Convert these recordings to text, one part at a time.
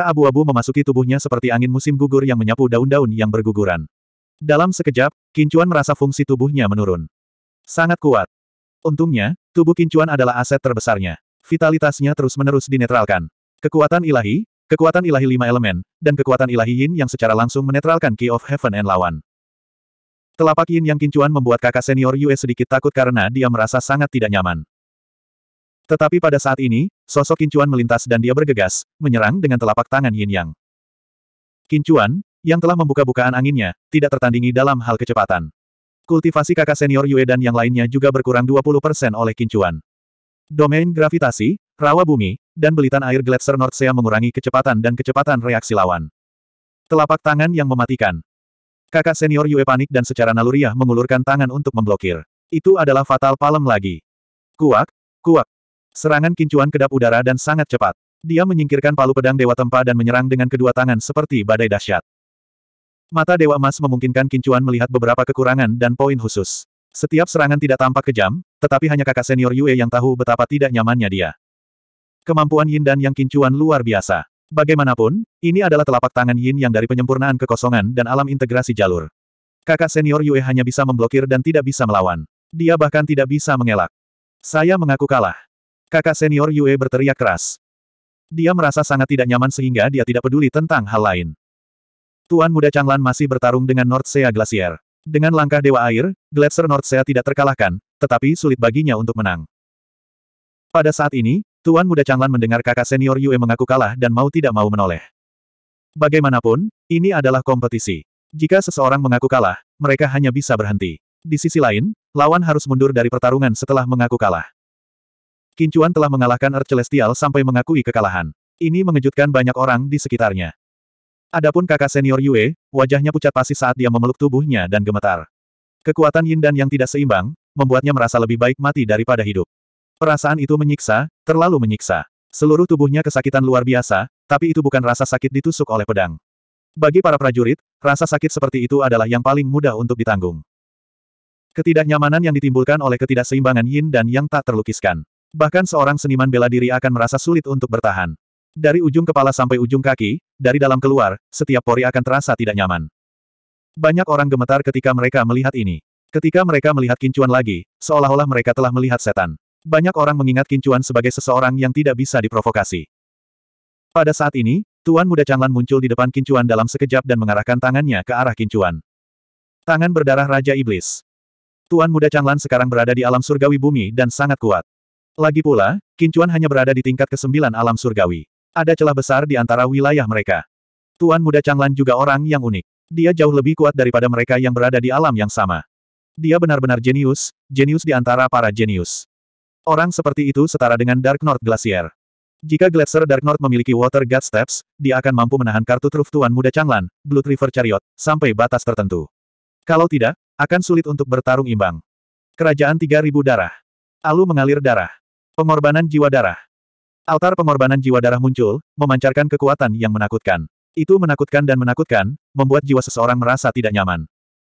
Aura abu-abu memasuki tubuhnya seperti angin musim gugur yang menyapu daun-daun yang berguguran. Dalam sekejap, Kincuan merasa fungsi tubuhnya menurun. Sangat kuat. Untungnya, tubuh Kincuan adalah aset terbesarnya. Vitalitasnya terus-menerus dinetralkan. Kekuatan ilahi, kekuatan ilahi lima elemen, dan kekuatan ilahi yin yang secara langsung menetralkan Key of Heaven and lawan. Telapak yin yang kincuan membuat kakak senior Yue sedikit takut karena dia merasa sangat tidak nyaman. Tetapi pada saat ini, sosok Kincuan melintas dan dia bergegas, menyerang dengan telapak tangan Yin Yang. Kincuan, yang telah membuka-bukaan anginnya, tidak tertandingi dalam hal kecepatan. Kultivasi kakak senior Yue dan yang lainnya juga berkurang 20% oleh Kincuan. Domain gravitasi, rawa bumi, dan belitan air Gletser Nordsea mengurangi kecepatan dan kecepatan reaksi lawan. Telapak tangan yang mematikan. Kakak senior Yue panik dan secara naluriah mengulurkan tangan untuk memblokir. Itu adalah fatal palem lagi. Kuak, kuak, Serangan kincuan kedap udara dan sangat cepat. Dia menyingkirkan palu pedang Dewa Tempa dan menyerang dengan kedua tangan seperti badai dahsyat. Mata Dewa Emas memungkinkan kincuan melihat beberapa kekurangan dan poin khusus. Setiap serangan tidak tampak kejam, tetapi hanya kakak senior Yue yang tahu betapa tidak nyamannya dia. Kemampuan Yin dan Yang kincuan luar biasa. Bagaimanapun, ini adalah telapak tangan Yin yang dari penyempurnaan kekosongan dan alam integrasi jalur. Kakak senior Yue hanya bisa memblokir dan tidak bisa melawan. Dia bahkan tidak bisa mengelak. Saya mengaku kalah. Kakak senior Yue berteriak keras. Dia merasa sangat tidak nyaman sehingga dia tidak peduli tentang hal lain. Tuan muda Changlan masih bertarung dengan North Sea Glacier. Dengan langkah Dewa Air, Gletser North Sea tidak terkalahkan, tetapi sulit baginya untuk menang. Pada saat ini, Tuan muda Changlan mendengar kakak senior Yue mengaku kalah dan mau tidak mau menoleh. Bagaimanapun, ini adalah kompetisi. Jika seseorang mengaku kalah, mereka hanya bisa berhenti. Di sisi lain, lawan harus mundur dari pertarungan setelah mengaku kalah. Kincuan telah mengalahkan Earth Celestial sampai mengakui kekalahan. Ini mengejutkan banyak orang di sekitarnya. Adapun kakak senior Yue, wajahnya pucat pasi saat dia memeluk tubuhnya dan gemetar. Kekuatan yin dan yang tidak seimbang, membuatnya merasa lebih baik mati daripada hidup. Perasaan itu menyiksa, terlalu menyiksa. Seluruh tubuhnya kesakitan luar biasa, tapi itu bukan rasa sakit ditusuk oleh pedang. Bagi para prajurit, rasa sakit seperti itu adalah yang paling mudah untuk ditanggung. Ketidaknyamanan yang ditimbulkan oleh ketidakseimbangan yin dan yang tak terlukiskan. Bahkan seorang seniman bela diri akan merasa sulit untuk bertahan. Dari ujung kepala sampai ujung kaki, dari dalam keluar, setiap pori akan terasa tidak nyaman. Banyak orang gemetar ketika mereka melihat ini. Ketika mereka melihat kincuan lagi, seolah-olah mereka telah melihat setan. Banyak orang mengingat kincuan sebagai seseorang yang tidak bisa diprovokasi. Pada saat ini, Tuan Muda Changlan muncul di depan kincuan dalam sekejap dan mengarahkan tangannya ke arah kincuan. Tangan berdarah Raja Iblis. Tuan Muda Changlan sekarang berada di alam surgawi bumi dan sangat kuat. Lagi pula, Kincuan hanya berada di tingkat kesembilan alam surgawi. Ada celah besar di antara wilayah mereka. Tuan muda Changlan juga orang yang unik. Dia jauh lebih kuat daripada mereka yang berada di alam yang sama. Dia benar-benar jenius, jenius di antara para jenius. Orang seperti itu setara dengan Dark North Glacier. Jika Glacier Dark North memiliki Water God Steps, dia akan mampu menahan kartu truf Tuan Muda Changlan, Blood River Chariot, sampai batas tertentu. Kalau tidak, akan sulit untuk bertarung imbang. Kerajaan 3000 Darah. Alu mengalir darah. Pengorbanan jiwa darah. Altar pengorbanan jiwa darah muncul, memancarkan kekuatan yang menakutkan. Itu menakutkan dan menakutkan, membuat jiwa seseorang merasa tidak nyaman.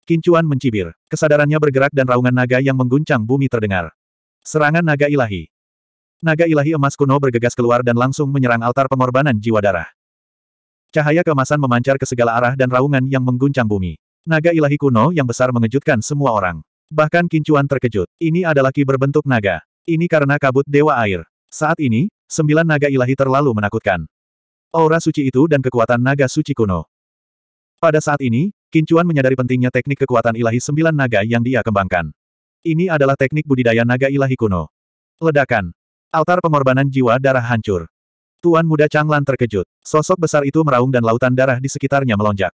Kincuan mencibir. Kesadarannya bergerak dan raungan naga yang mengguncang bumi terdengar. Serangan naga ilahi. Naga ilahi emas kuno bergegas keluar dan langsung menyerang altar pengorbanan jiwa darah. Cahaya kemasan memancar ke segala arah dan raungan yang mengguncang bumi. Naga ilahi kuno yang besar mengejutkan semua orang. Bahkan Kincuan terkejut. Ini adalah ki berbentuk naga. Ini karena kabut Dewa Air. Saat ini, sembilan naga ilahi terlalu menakutkan. Aura suci itu dan kekuatan naga suci kuno. Pada saat ini, Kincuan menyadari pentingnya teknik kekuatan ilahi sembilan naga yang dia kembangkan. Ini adalah teknik budidaya naga ilahi kuno. Ledakan. Altar pengorbanan jiwa darah hancur. Tuan muda Changlan terkejut. Sosok besar itu meraung dan lautan darah di sekitarnya melonjak.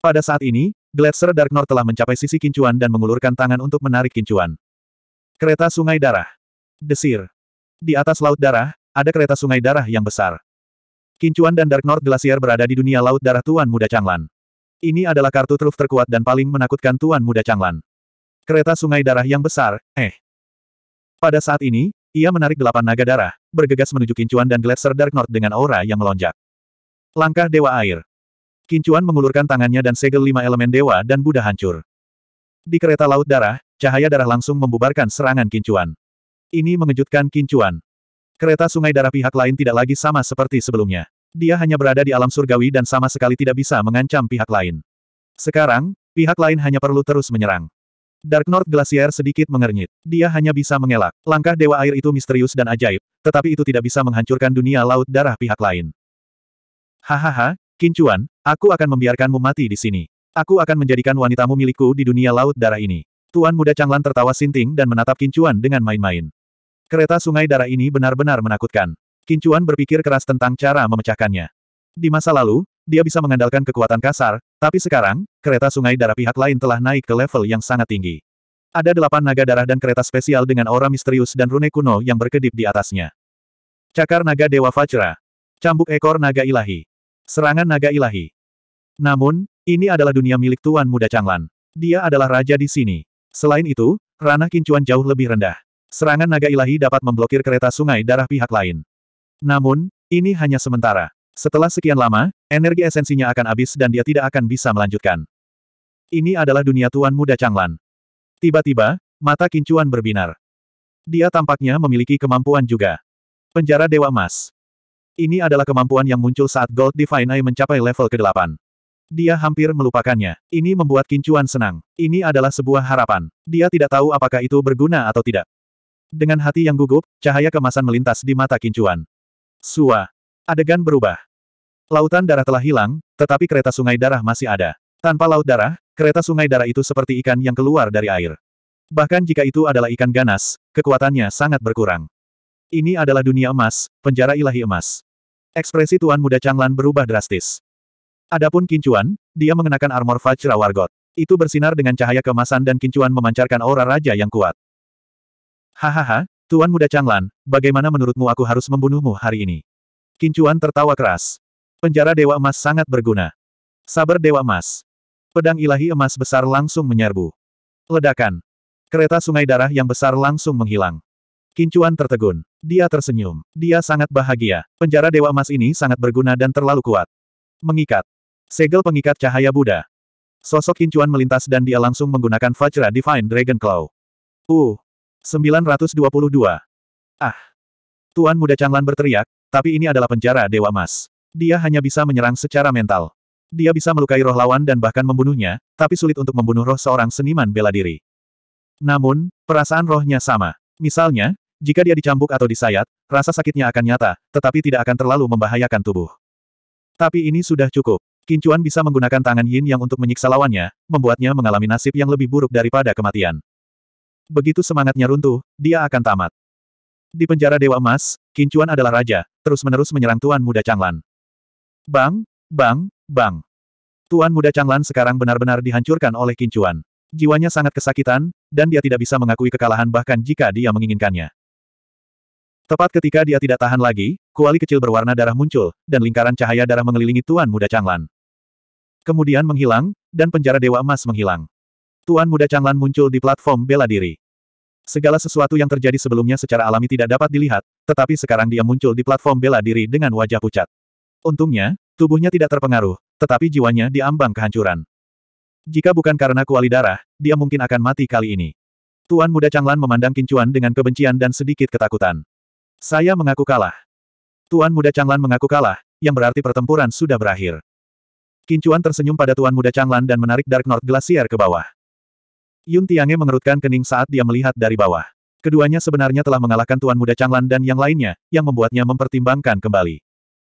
Pada saat ini, Gletser Darknor telah mencapai sisi Kincuan dan mengulurkan tangan untuk menarik Kincuan. Kereta Sungai Darah. Desir. Di atas Laut Darah, ada kereta Sungai Darah yang besar. Kincuan dan Dark North Glacier berada di dunia Laut Darah Tuan Muda Changlan. Ini adalah kartu truf terkuat dan paling menakutkan Tuan Muda Changlan. Kereta Sungai Darah yang besar, eh. Pada saat ini, ia menarik delapan naga darah, bergegas menuju Kincuan dan Glacier Dark North dengan aura yang melonjak. Langkah Dewa Air. Kincuan mengulurkan tangannya dan segel lima elemen dewa dan Buddha hancur. Di kereta laut darah, cahaya darah langsung membubarkan serangan kincuan. Ini mengejutkan kincuan. Kereta sungai darah pihak lain tidak lagi sama seperti sebelumnya. Dia hanya berada di alam surgawi dan sama sekali tidak bisa mengancam pihak lain. Sekarang, pihak lain hanya perlu terus menyerang. Dark North Glacier sedikit mengernyit. Dia hanya bisa mengelak. Langkah Dewa Air itu misterius dan ajaib, tetapi itu tidak bisa menghancurkan dunia laut darah pihak lain. Hahaha, Kincuan, aku akan membiarkanmu mati di sini. Aku akan menjadikan wanitamu milikku di dunia laut darah ini. Tuan muda Changlan tertawa sinting dan menatap Kincuan dengan main-main. Kereta sungai darah ini benar-benar menakutkan. Kincuan berpikir keras tentang cara memecahkannya. Di masa lalu, dia bisa mengandalkan kekuatan kasar, tapi sekarang, kereta sungai darah pihak lain telah naik ke level yang sangat tinggi. Ada delapan naga darah dan kereta spesial dengan aura misterius dan rune kuno yang berkedip di atasnya. Cakar naga Dewa Vajra. Cambuk ekor naga ilahi. Serangan naga ilahi. Namun, ini adalah dunia milik Tuan Muda Changlan. Dia adalah raja di sini. Selain itu, ranah kincuan jauh lebih rendah. Serangan naga ilahi dapat memblokir kereta sungai darah pihak lain. Namun, ini hanya sementara. Setelah sekian lama, energi esensinya akan habis dan dia tidak akan bisa melanjutkan. Ini adalah dunia Tuan Muda Changlan. Tiba-tiba, mata kincuan berbinar. Dia tampaknya memiliki kemampuan juga. Penjara Dewa Emas. Ini adalah kemampuan yang muncul saat Gold Divine Eye mencapai level ke-8. Dia hampir melupakannya. Ini membuat Kincuan senang. Ini adalah sebuah harapan. Dia tidak tahu apakah itu berguna atau tidak. Dengan hati yang gugup, cahaya kemasan melintas di mata Kincuan. Sua. Adegan berubah. Lautan darah telah hilang, tetapi kereta sungai darah masih ada. Tanpa laut darah, kereta sungai darah itu seperti ikan yang keluar dari air. Bahkan jika itu adalah ikan ganas, kekuatannya sangat berkurang. Ini adalah dunia emas, penjara ilahi emas. Ekspresi Tuan Muda Changlan berubah drastis. Adapun Kincuan, dia mengenakan armor Vajra Wargot. Itu bersinar dengan cahaya kemasan dan Kincuan memancarkan aura raja yang kuat. Hahaha, Tuan Muda Changlan, bagaimana menurutmu aku harus membunuhmu hari ini? Kincuan tertawa keras. Penjara Dewa Emas sangat berguna. Sabar Dewa Emas. Pedang ilahi emas besar langsung menyerbu. Ledakan. Kereta sungai darah yang besar langsung menghilang. Kincuan tertegun. Dia tersenyum. Dia sangat bahagia. Penjara Dewa Emas ini sangat berguna dan terlalu kuat. Mengikat. Segel pengikat cahaya Buddha. Sosok Hincuan melintas dan dia langsung menggunakan Vajra Divine Dragon Claw. Uh. 922. Ah. Tuan muda Changlan berteriak, tapi ini adalah penjara Dewa Mas. Dia hanya bisa menyerang secara mental. Dia bisa melukai roh lawan dan bahkan membunuhnya, tapi sulit untuk membunuh roh seorang seniman bela diri. Namun, perasaan rohnya sama. Misalnya, jika dia dicambuk atau disayat, rasa sakitnya akan nyata, tetapi tidak akan terlalu membahayakan tubuh. Tapi ini sudah cukup. Kincuan bisa menggunakan tangan Yin yang untuk menyiksa lawannya, membuatnya mengalami nasib yang lebih buruk daripada kematian. Begitu semangatnya runtuh, dia akan tamat. Di penjara Dewa Emas, Kincuan adalah raja, terus-menerus menyerang Tuan Muda Changlan. Bang, bang, bang. Tuan Muda Changlan sekarang benar-benar dihancurkan oleh Kincuan. Jiwanya sangat kesakitan, dan dia tidak bisa mengakui kekalahan bahkan jika dia menginginkannya. Tepat ketika dia tidak tahan lagi, kuali kecil berwarna darah muncul, dan lingkaran cahaya darah mengelilingi Tuan Muda Changlan. Kemudian menghilang, dan penjara Dewa Emas menghilang. Tuan Muda Changlan muncul di platform bela diri. Segala sesuatu yang terjadi sebelumnya secara alami tidak dapat dilihat, tetapi sekarang dia muncul di platform bela diri dengan wajah pucat. Untungnya, tubuhnya tidak terpengaruh, tetapi jiwanya diambang kehancuran. Jika bukan karena kuali darah, dia mungkin akan mati kali ini. Tuan Muda Changlan memandang Kincuan dengan kebencian dan sedikit ketakutan. Saya mengaku kalah. Tuan Muda Changlan mengaku kalah, yang berarti pertempuran sudah berakhir. Kincuan tersenyum pada Tuan Muda Changlan dan menarik Dark North Glacier ke bawah. Yun Tiange mengerutkan kening saat dia melihat dari bawah. Keduanya sebenarnya telah mengalahkan Tuan Muda Changlan dan yang lainnya, yang membuatnya mempertimbangkan kembali.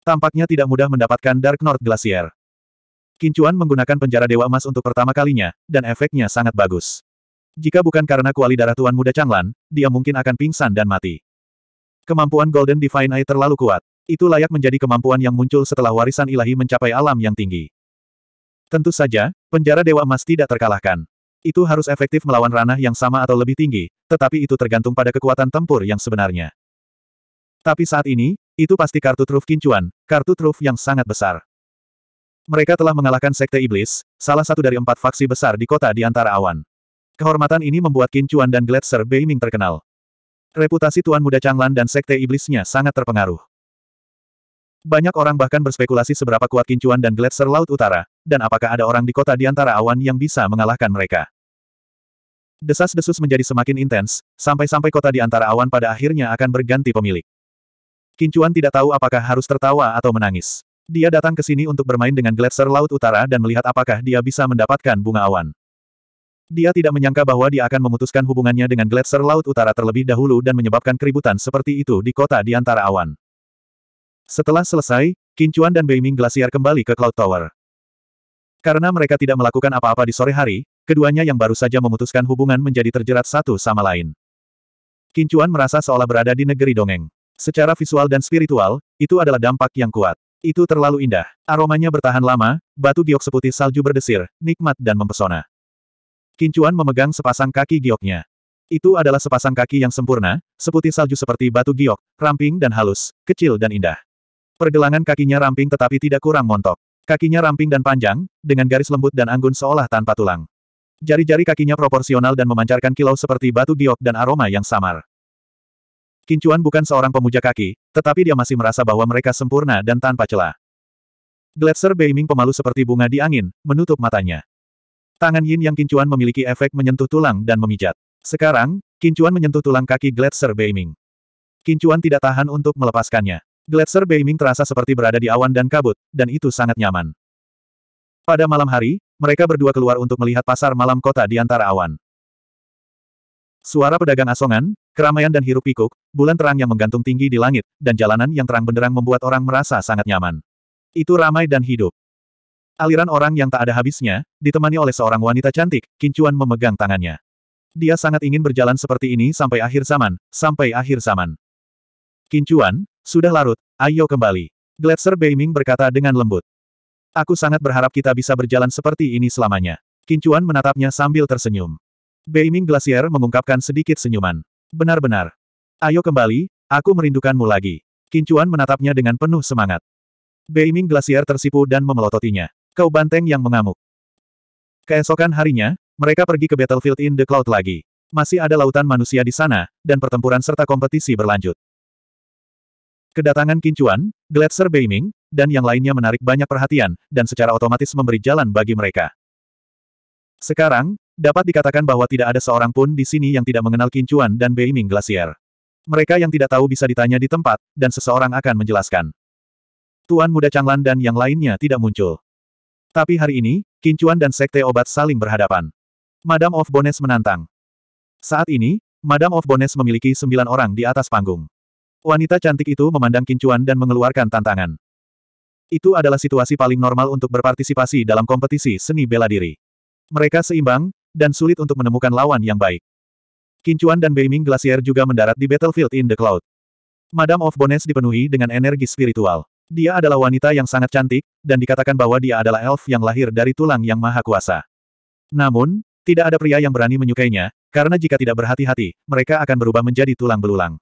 Tampaknya tidak mudah mendapatkan Dark North Glacier. Kincuan menggunakan penjara Dewa Emas untuk pertama kalinya, dan efeknya sangat bagus. Jika bukan karena kuali darah Tuan Muda Changlan, dia mungkin akan pingsan dan mati. Kemampuan Golden Divine Eye terlalu kuat. Itu layak menjadi kemampuan yang muncul setelah warisan ilahi mencapai alam yang tinggi. Tentu saja, penjara Dewa Emas tidak terkalahkan. Itu harus efektif melawan ranah yang sama atau lebih tinggi, tetapi itu tergantung pada kekuatan tempur yang sebenarnya. Tapi saat ini, itu pasti kartu truf kincuan, kartu truf yang sangat besar. Mereka telah mengalahkan Sekte Iblis, salah satu dari empat faksi besar di kota di antara awan. Kehormatan ini membuat Kincuan dan Gletser Beiming terkenal. Reputasi Tuan Muda Changlan dan Sekte Iblisnya sangat terpengaruh. Banyak orang bahkan berspekulasi seberapa kuat kincuan dan gletser Laut Utara, dan apakah ada orang di kota di antara awan yang bisa mengalahkan mereka. Desas-desus menjadi semakin intens, sampai-sampai kota di antara awan pada akhirnya akan berganti pemilik. Kincuan tidak tahu apakah harus tertawa atau menangis. Dia datang ke sini untuk bermain dengan gletser Laut Utara dan melihat apakah dia bisa mendapatkan bunga awan. Dia tidak menyangka bahwa dia akan memutuskan hubungannya dengan gletser Laut Utara terlebih dahulu dan menyebabkan keributan seperti itu di kota di antara awan. Setelah selesai, Kincuan dan Beiming glasier kembali ke Cloud Tower. Karena mereka tidak melakukan apa-apa di sore hari, keduanya yang baru saja memutuskan hubungan menjadi terjerat satu sama lain. Kincuan merasa seolah berada di negeri dongeng. Secara visual dan spiritual, itu adalah dampak yang kuat. Itu terlalu indah. Aromanya bertahan lama, batu giok seputih salju berdesir, nikmat dan mempesona. Kincuan memegang sepasang kaki gioknya. Itu adalah sepasang kaki yang sempurna, seputih salju seperti batu giok, ramping dan halus, kecil dan indah. Pergelangan kakinya ramping tetapi tidak kurang montok. Kakinya ramping dan panjang, dengan garis lembut dan anggun seolah tanpa tulang. Jari-jari kakinya proporsional dan memancarkan kilau seperti batu giok dan aroma yang samar. Kincuan bukan seorang pemuja kaki, tetapi dia masih merasa bahwa mereka sempurna dan tanpa celah. Gletser Beiming pemalu seperti bunga di angin, menutup matanya. Tangan Yin yang kincuan memiliki efek menyentuh tulang dan memijat. Sekarang, kincuan menyentuh tulang kaki Gletser Beiming. Kincuan tidak tahan untuk melepaskannya. Gletser Beiming terasa seperti berada di awan dan kabut, dan itu sangat nyaman. Pada malam hari, mereka berdua keluar untuk melihat pasar malam kota di antara awan. Suara pedagang asongan, keramaian dan hirup pikuk, bulan terang yang menggantung tinggi di langit, dan jalanan yang terang benderang membuat orang merasa sangat nyaman. Itu ramai dan hidup. Aliran orang yang tak ada habisnya, ditemani oleh seorang wanita cantik, Kincuan memegang tangannya. Dia sangat ingin berjalan seperti ini sampai akhir zaman, sampai akhir zaman. Kincuan, sudah larut, ayo kembali. Gletser Beiming berkata dengan lembut. Aku sangat berharap kita bisa berjalan seperti ini selamanya. Kincuan menatapnya sambil tersenyum. Beiming Glacier mengungkapkan sedikit senyuman. Benar-benar. Ayo kembali, aku merindukanmu lagi. Kincuan menatapnya dengan penuh semangat. Beiming Glacier tersipu dan memelototinya. Kau banteng yang mengamuk. Keesokan harinya, mereka pergi ke Battlefield in the Cloud lagi. Masih ada lautan manusia di sana, dan pertempuran serta kompetisi berlanjut. Kedatangan Kincuan, Gletser Beiming, dan yang lainnya menarik banyak perhatian, dan secara otomatis memberi jalan bagi mereka. Sekarang, dapat dikatakan bahwa tidak ada seorang pun di sini yang tidak mengenal Kincuan dan Beiming Glacier. Mereka yang tidak tahu bisa ditanya di tempat, dan seseorang akan menjelaskan. Tuan Muda Changlan dan yang lainnya tidak muncul. Tapi hari ini, Kincuan dan Sekte Obat saling berhadapan. Madam of Bones menantang. Saat ini, Madam of Bones memiliki sembilan orang di atas panggung. Wanita cantik itu memandang Kincuan dan mengeluarkan tantangan. Itu adalah situasi paling normal untuk berpartisipasi dalam kompetisi seni bela diri. Mereka seimbang, dan sulit untuk menemukan lawan yang baik. Kincuan dan Beiming Glacier juga mendarat di Battlefield in the Cloud. Madame of Bones dipenuhi dengan energi spiritual. Dia adalah wanita yang sangat cantik, dan dikatakan bahwa dia adalah elf yang lahir dari tulang yang maha kuasa. Namun, tidak ada pria yang berani menyukainya, karena jika tidak berhati-hati, mereka akan berubah menjadi tulang belulang.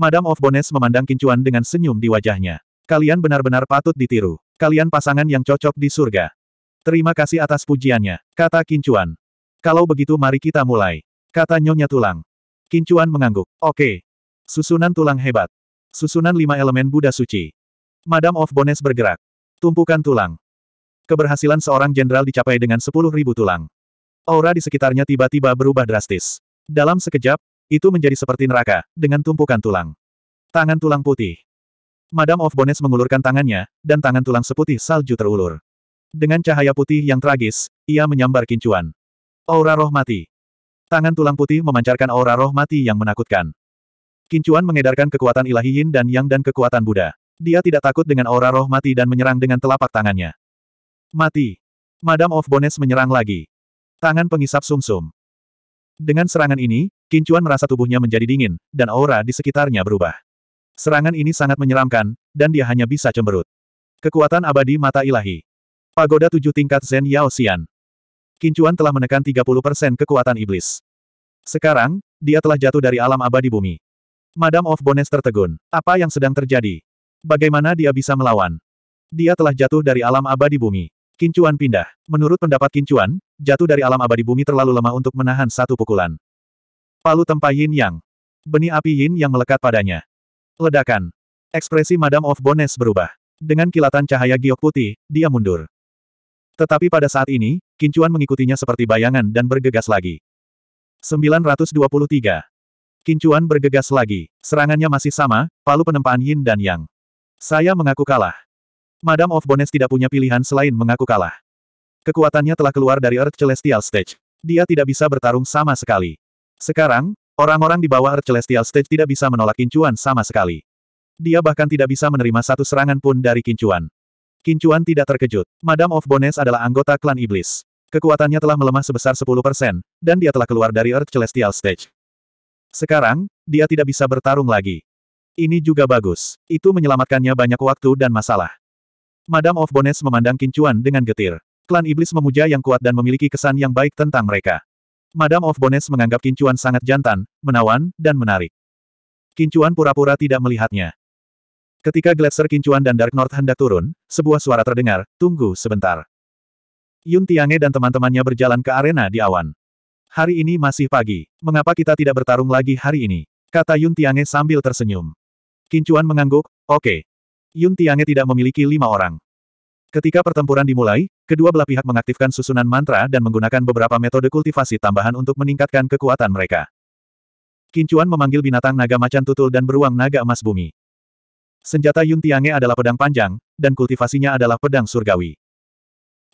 Madam of Bones memandang Kincuan dengan senyum di wajahnya. Kalian benar-benar patut ditiru. Kalian pasangan yang cocok di surga. Terima kasih atas pujiannya, kata Kincuan. Kalau begitu mari kita mulai. Kata Nyonya Tulang. Kincuan mengangguk. Oke. Susunan tulang hebat. Susunan lima elemen Buddha suci. Madam of Bones bergerak. Tumpukan tulang. Keberhasilan seorang jenderal dicapai dengan sepuluh ribu tulang. Aura di sekitarnya tiba-tiba berubah drastis. Dalam sekejap, itu menjadi seperti neraka, dengan tumpukan tulang. Tangan tulang putih. Madam of Bones mengulurkan tangannya, dan tangan tulang seputih salju terulur. Dengan cahaya putih yang tragis, ia menyambar kincuan. Aura roh mati. Tangan tulang putih memancarkan aura roh mati yang menakutkan. Kincuan mengedarkan kekuatan ilahi Yin dan Yang dan kekuatan Buddha. Dia tidak takut dengan aura roh mati dan menyerang dengan telapak tangannya. Mati. Madam of Bones menyerang lagi. Tangan pengisap sumsum. -sum. Dengan serangan ini, Kincuan merasa tubuhnya menjadi dingin, dan aura di sekitarnya berubah. Serangan ini sangat menyeramkan, dan dia hanya bisa cemberut. Kekuatan abadi mata ilahi. Pagoda tujuh tingkat Zen Yao Xian. Kincuan telah menekan 30% kekuatan iblis. Sekarang, dia telah jatuh dari alam abadi bumi. Madam of Bones tertegun. Apa yang sedang terjadi? Bagaimana dia bisa melawan? Dia telah jatuh dari alam abadi bumi. Kincuan pindah. Menurut pendapat Kincuan, jatuh dari alam abadi bumi terlalu lemah untuk menahan satu pukulan. Palu tempa yin yang. Benih api yin yang melekat padanya. Ledakan. Ekspresi Madam of Bones berubah. Dengan kilatan cahaya giok putih, dia mundur. Tetapi pada saat ini, Kincuan mengikutinya seperti bayangan dan bergegas lagi. 923. Kincuan bergegas lagi. Serangannya masih sama, palu penempaan Yin dan Yang. Saya mengaku kalah. Madam of Bones tidak punya pilihan selain mengaku kalah. Kekuatannya telah keluar dari Earth Celestial Stage. Dia tidak bisa bertarung sama sekali. Sekarang, orang-orang di bawah Earth Celestial Stage tidak bisa menolak kincuan sama sekali. Dia bahkan tidak bisa menerima satu serangan pun dari kincuan. Kincuan tidak terkejut. Madam of Bones adalah anggota klan iblis. Kekuatannya telah melemah sebesar 10%, dan dia telah keluar dari Earth Celestial Stage. Sekarang, dia tidak bisa bertarung lagi. Ini juga bagus. Itu menyelamatkannya banyak waktu dan masalah. Madam of Bones memandang Kincuan dengan getir. Klan Iblis memuja yang kuat dan memiliki kesan yang baik tentang mereka. Madam of Bones menganggap Kincuan sangat jantan, menawan, dan menarik. Kincuan pura-pura tidak melihatnya. Ketika Gletser Kincuan dan Dark North hendak turun, sebuah suara terdengar, tunggu sebentar. Yun Tiange dan teman-temannya berjalan ke arena di awan. Hari ini masih pagi, mengapa kita tidak bertarung lagi hari ini? Kata Yun Tiange sambil tersenyum. Kincuan mengangguk, oke. Okay. Yun Tiange tidak memiliki lima orang. Ketika pertempuran dimulai, kedua belah pihak mengaktifkan susunan mantra dan menggunakan beberapa metode kultivasi tambahan untuk meningkatkan kekuatan mereka. Kincuan memanggil binatang naga macan tutul dan beruang naga emas bumi. Senjata Yun Tiange adalah pedang panjang, dan kultivasinya adalah pedang surgawi.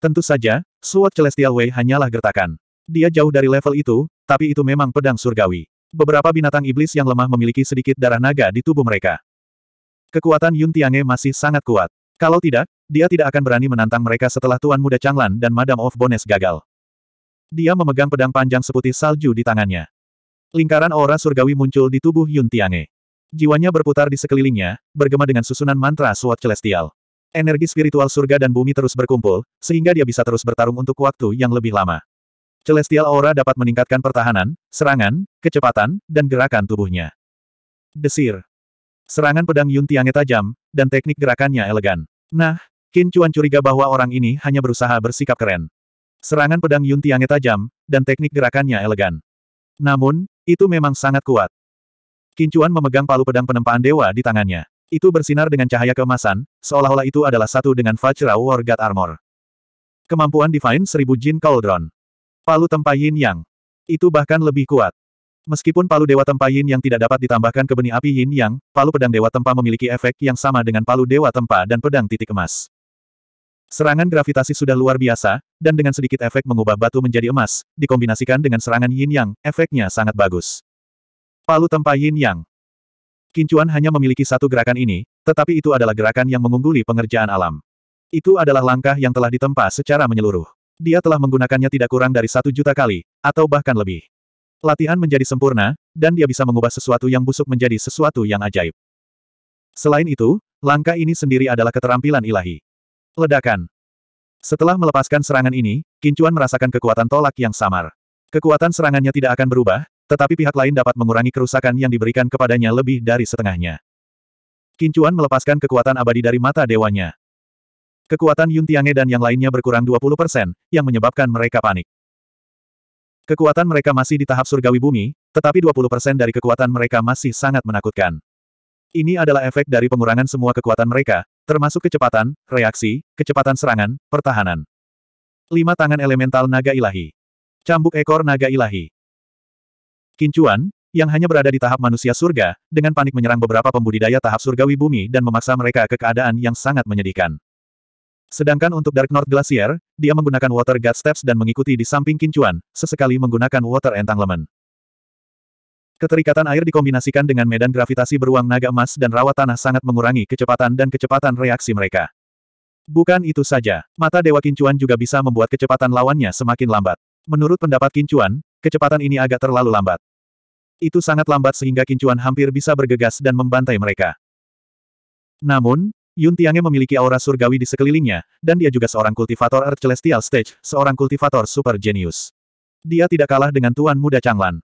Tentu saja, Sword Celestial Way hanyalah gertakan. Dia jauh dari level itu, tapi itu memang pedang surgawi. Beberapa binatang iblis yang lemah memiliki sedikit darah naga di tubuh mereka. Kekuatan Yun Tiange masih sangat kuat. Kalau tidak, dia tidak akan berani menantang mereka setelah Tuan Muda Changlan dan Madam of Bones gagal. Dia memegang pedang panjang seputih salju di tangannya. Lingkaran aura surgawi muncul di tubuh Yun Tiange. Jiwanya berputar di sekelilingnya, bergema dengan susunan mantra suat Celestial. Energi spiritual surga dan bumi terus berkumpul, sehingga dia bisa terus bertarung untuk waktu yang lebih lama. Celestial aura dapat meningkatkan pertahanan, serangan, kecepatan, dan gerakan tubuhnya. Desir. Serangan pedang Yun Tiange tajam, dan teknik gerakannya elegan. Nah, Qin Chuan curiga bahwa orang ini hanya berusaha bersikap keren. Serangan pedang Yun Tiangnya tajam, dan teknik gerakannya elegan. Namun, itu memang sangat kuat. Qin Chuan memegang palu pedang penempaan dewa di tangannya. Itu bersinar dengan cahaya keemasan, seolah-olah itu adalah satu dengan Vajra War God Armor. Kemampuan Divine Seribu Jin Cauldron. Palu Tempa Yin Yang. Itu bahkan lebih kuat. Meskipun palu Dewa Tempa Yin yang tidak dapat ditambahkan ke benih api Yin Yang, palu pedang Dewa Tempa memiliki efek yang sama dengan palu Dewa Tempa dan pedang titik emas. Serangan gravitasi sudah luar biasa, dan dengan sedikit efek mengubah batu menjadi emas, dikombinasikan dengan serangan yin yang, efeknya sangat bagus. Palu tempa yin yang. Kincuan hanya memiliki satu gerakan ini, tetapi itu adalah gerakan yang mengungguli pengerjaan alam. Itu adalah langkah yang telah ditempa secara menyeluruh. Dia telah menggunakannya tidak kurang dari satu juta kali, atau bahkan lebih. Latihan menjadi sempurna, dan dia bisa mengubah sesuatu yang busuk menjadi sesuatu yang ajaib. Selain itu, langkah ini sendiri adalah keterampilan ilahi. Ledakan. Setelah melepaskan serangan ini, Kincuan merasakan kekuatan tolak yang samar. Kekuatan serangannya tidak akan berubah, tetapi pihak lain dapat mengurangi kerusakan yang diberikan kepadanya lebih dari setengahnya. Kincuan melepaskan kekuatan abadi dari mata dewanya. Kekuatan Yun Tiange dan yang lainnya berkurang 20%, yang menyebabkan mereka panik. Kekuatan mereka masih di tahap surgawi bumi, tetapi 20% dari kekuatan mereka masih sangat menakutkan. Ini adalah efek dari pengurangan semua kekuatan mereka, termasuk kecepatan, reaksi, kecepatan serangan, pertahanan. Lima tangan elemental naga ilahi. Cambuk ekor naga ilahi. Kincuan, yang hanya berada di tahap manusia surga, dengan panik menyerang beberapa pembudidaya tahap surgawi bumi dan memaksa mereka ke keadaan yang sangat menyedihkan. Sedangkan untuk Dark North Glacier, dia menggunakan Water God Steps dan mengikuti di samping Kincuan, sesekali menggunakan Water Entanglement. Keterikatan air dikombinasikan dengan medan gravitasi beruang naga emas dan rawa tanah sangat mengurangi kecepatan dan kecepatan reaksi mereka. Bukan itu saja, mata Dewa Kincuan juga bisa membuat kecepatan lawannya semakin lambat. Menurut pendapat Kincuan, kecepatan ini agak terlalu lambat. Itu sangat lambat sehingga Kincuan hampir bisa bergegas dan membantai mereka. Namun, Yun Tiange memiliki aura surgawi di sekelilingnya, dan dia juga seorang kultivator Earth Celestial Stage, seorang kultivator super genius. Dia tidak kalah dengan Tuan Muda Changlan.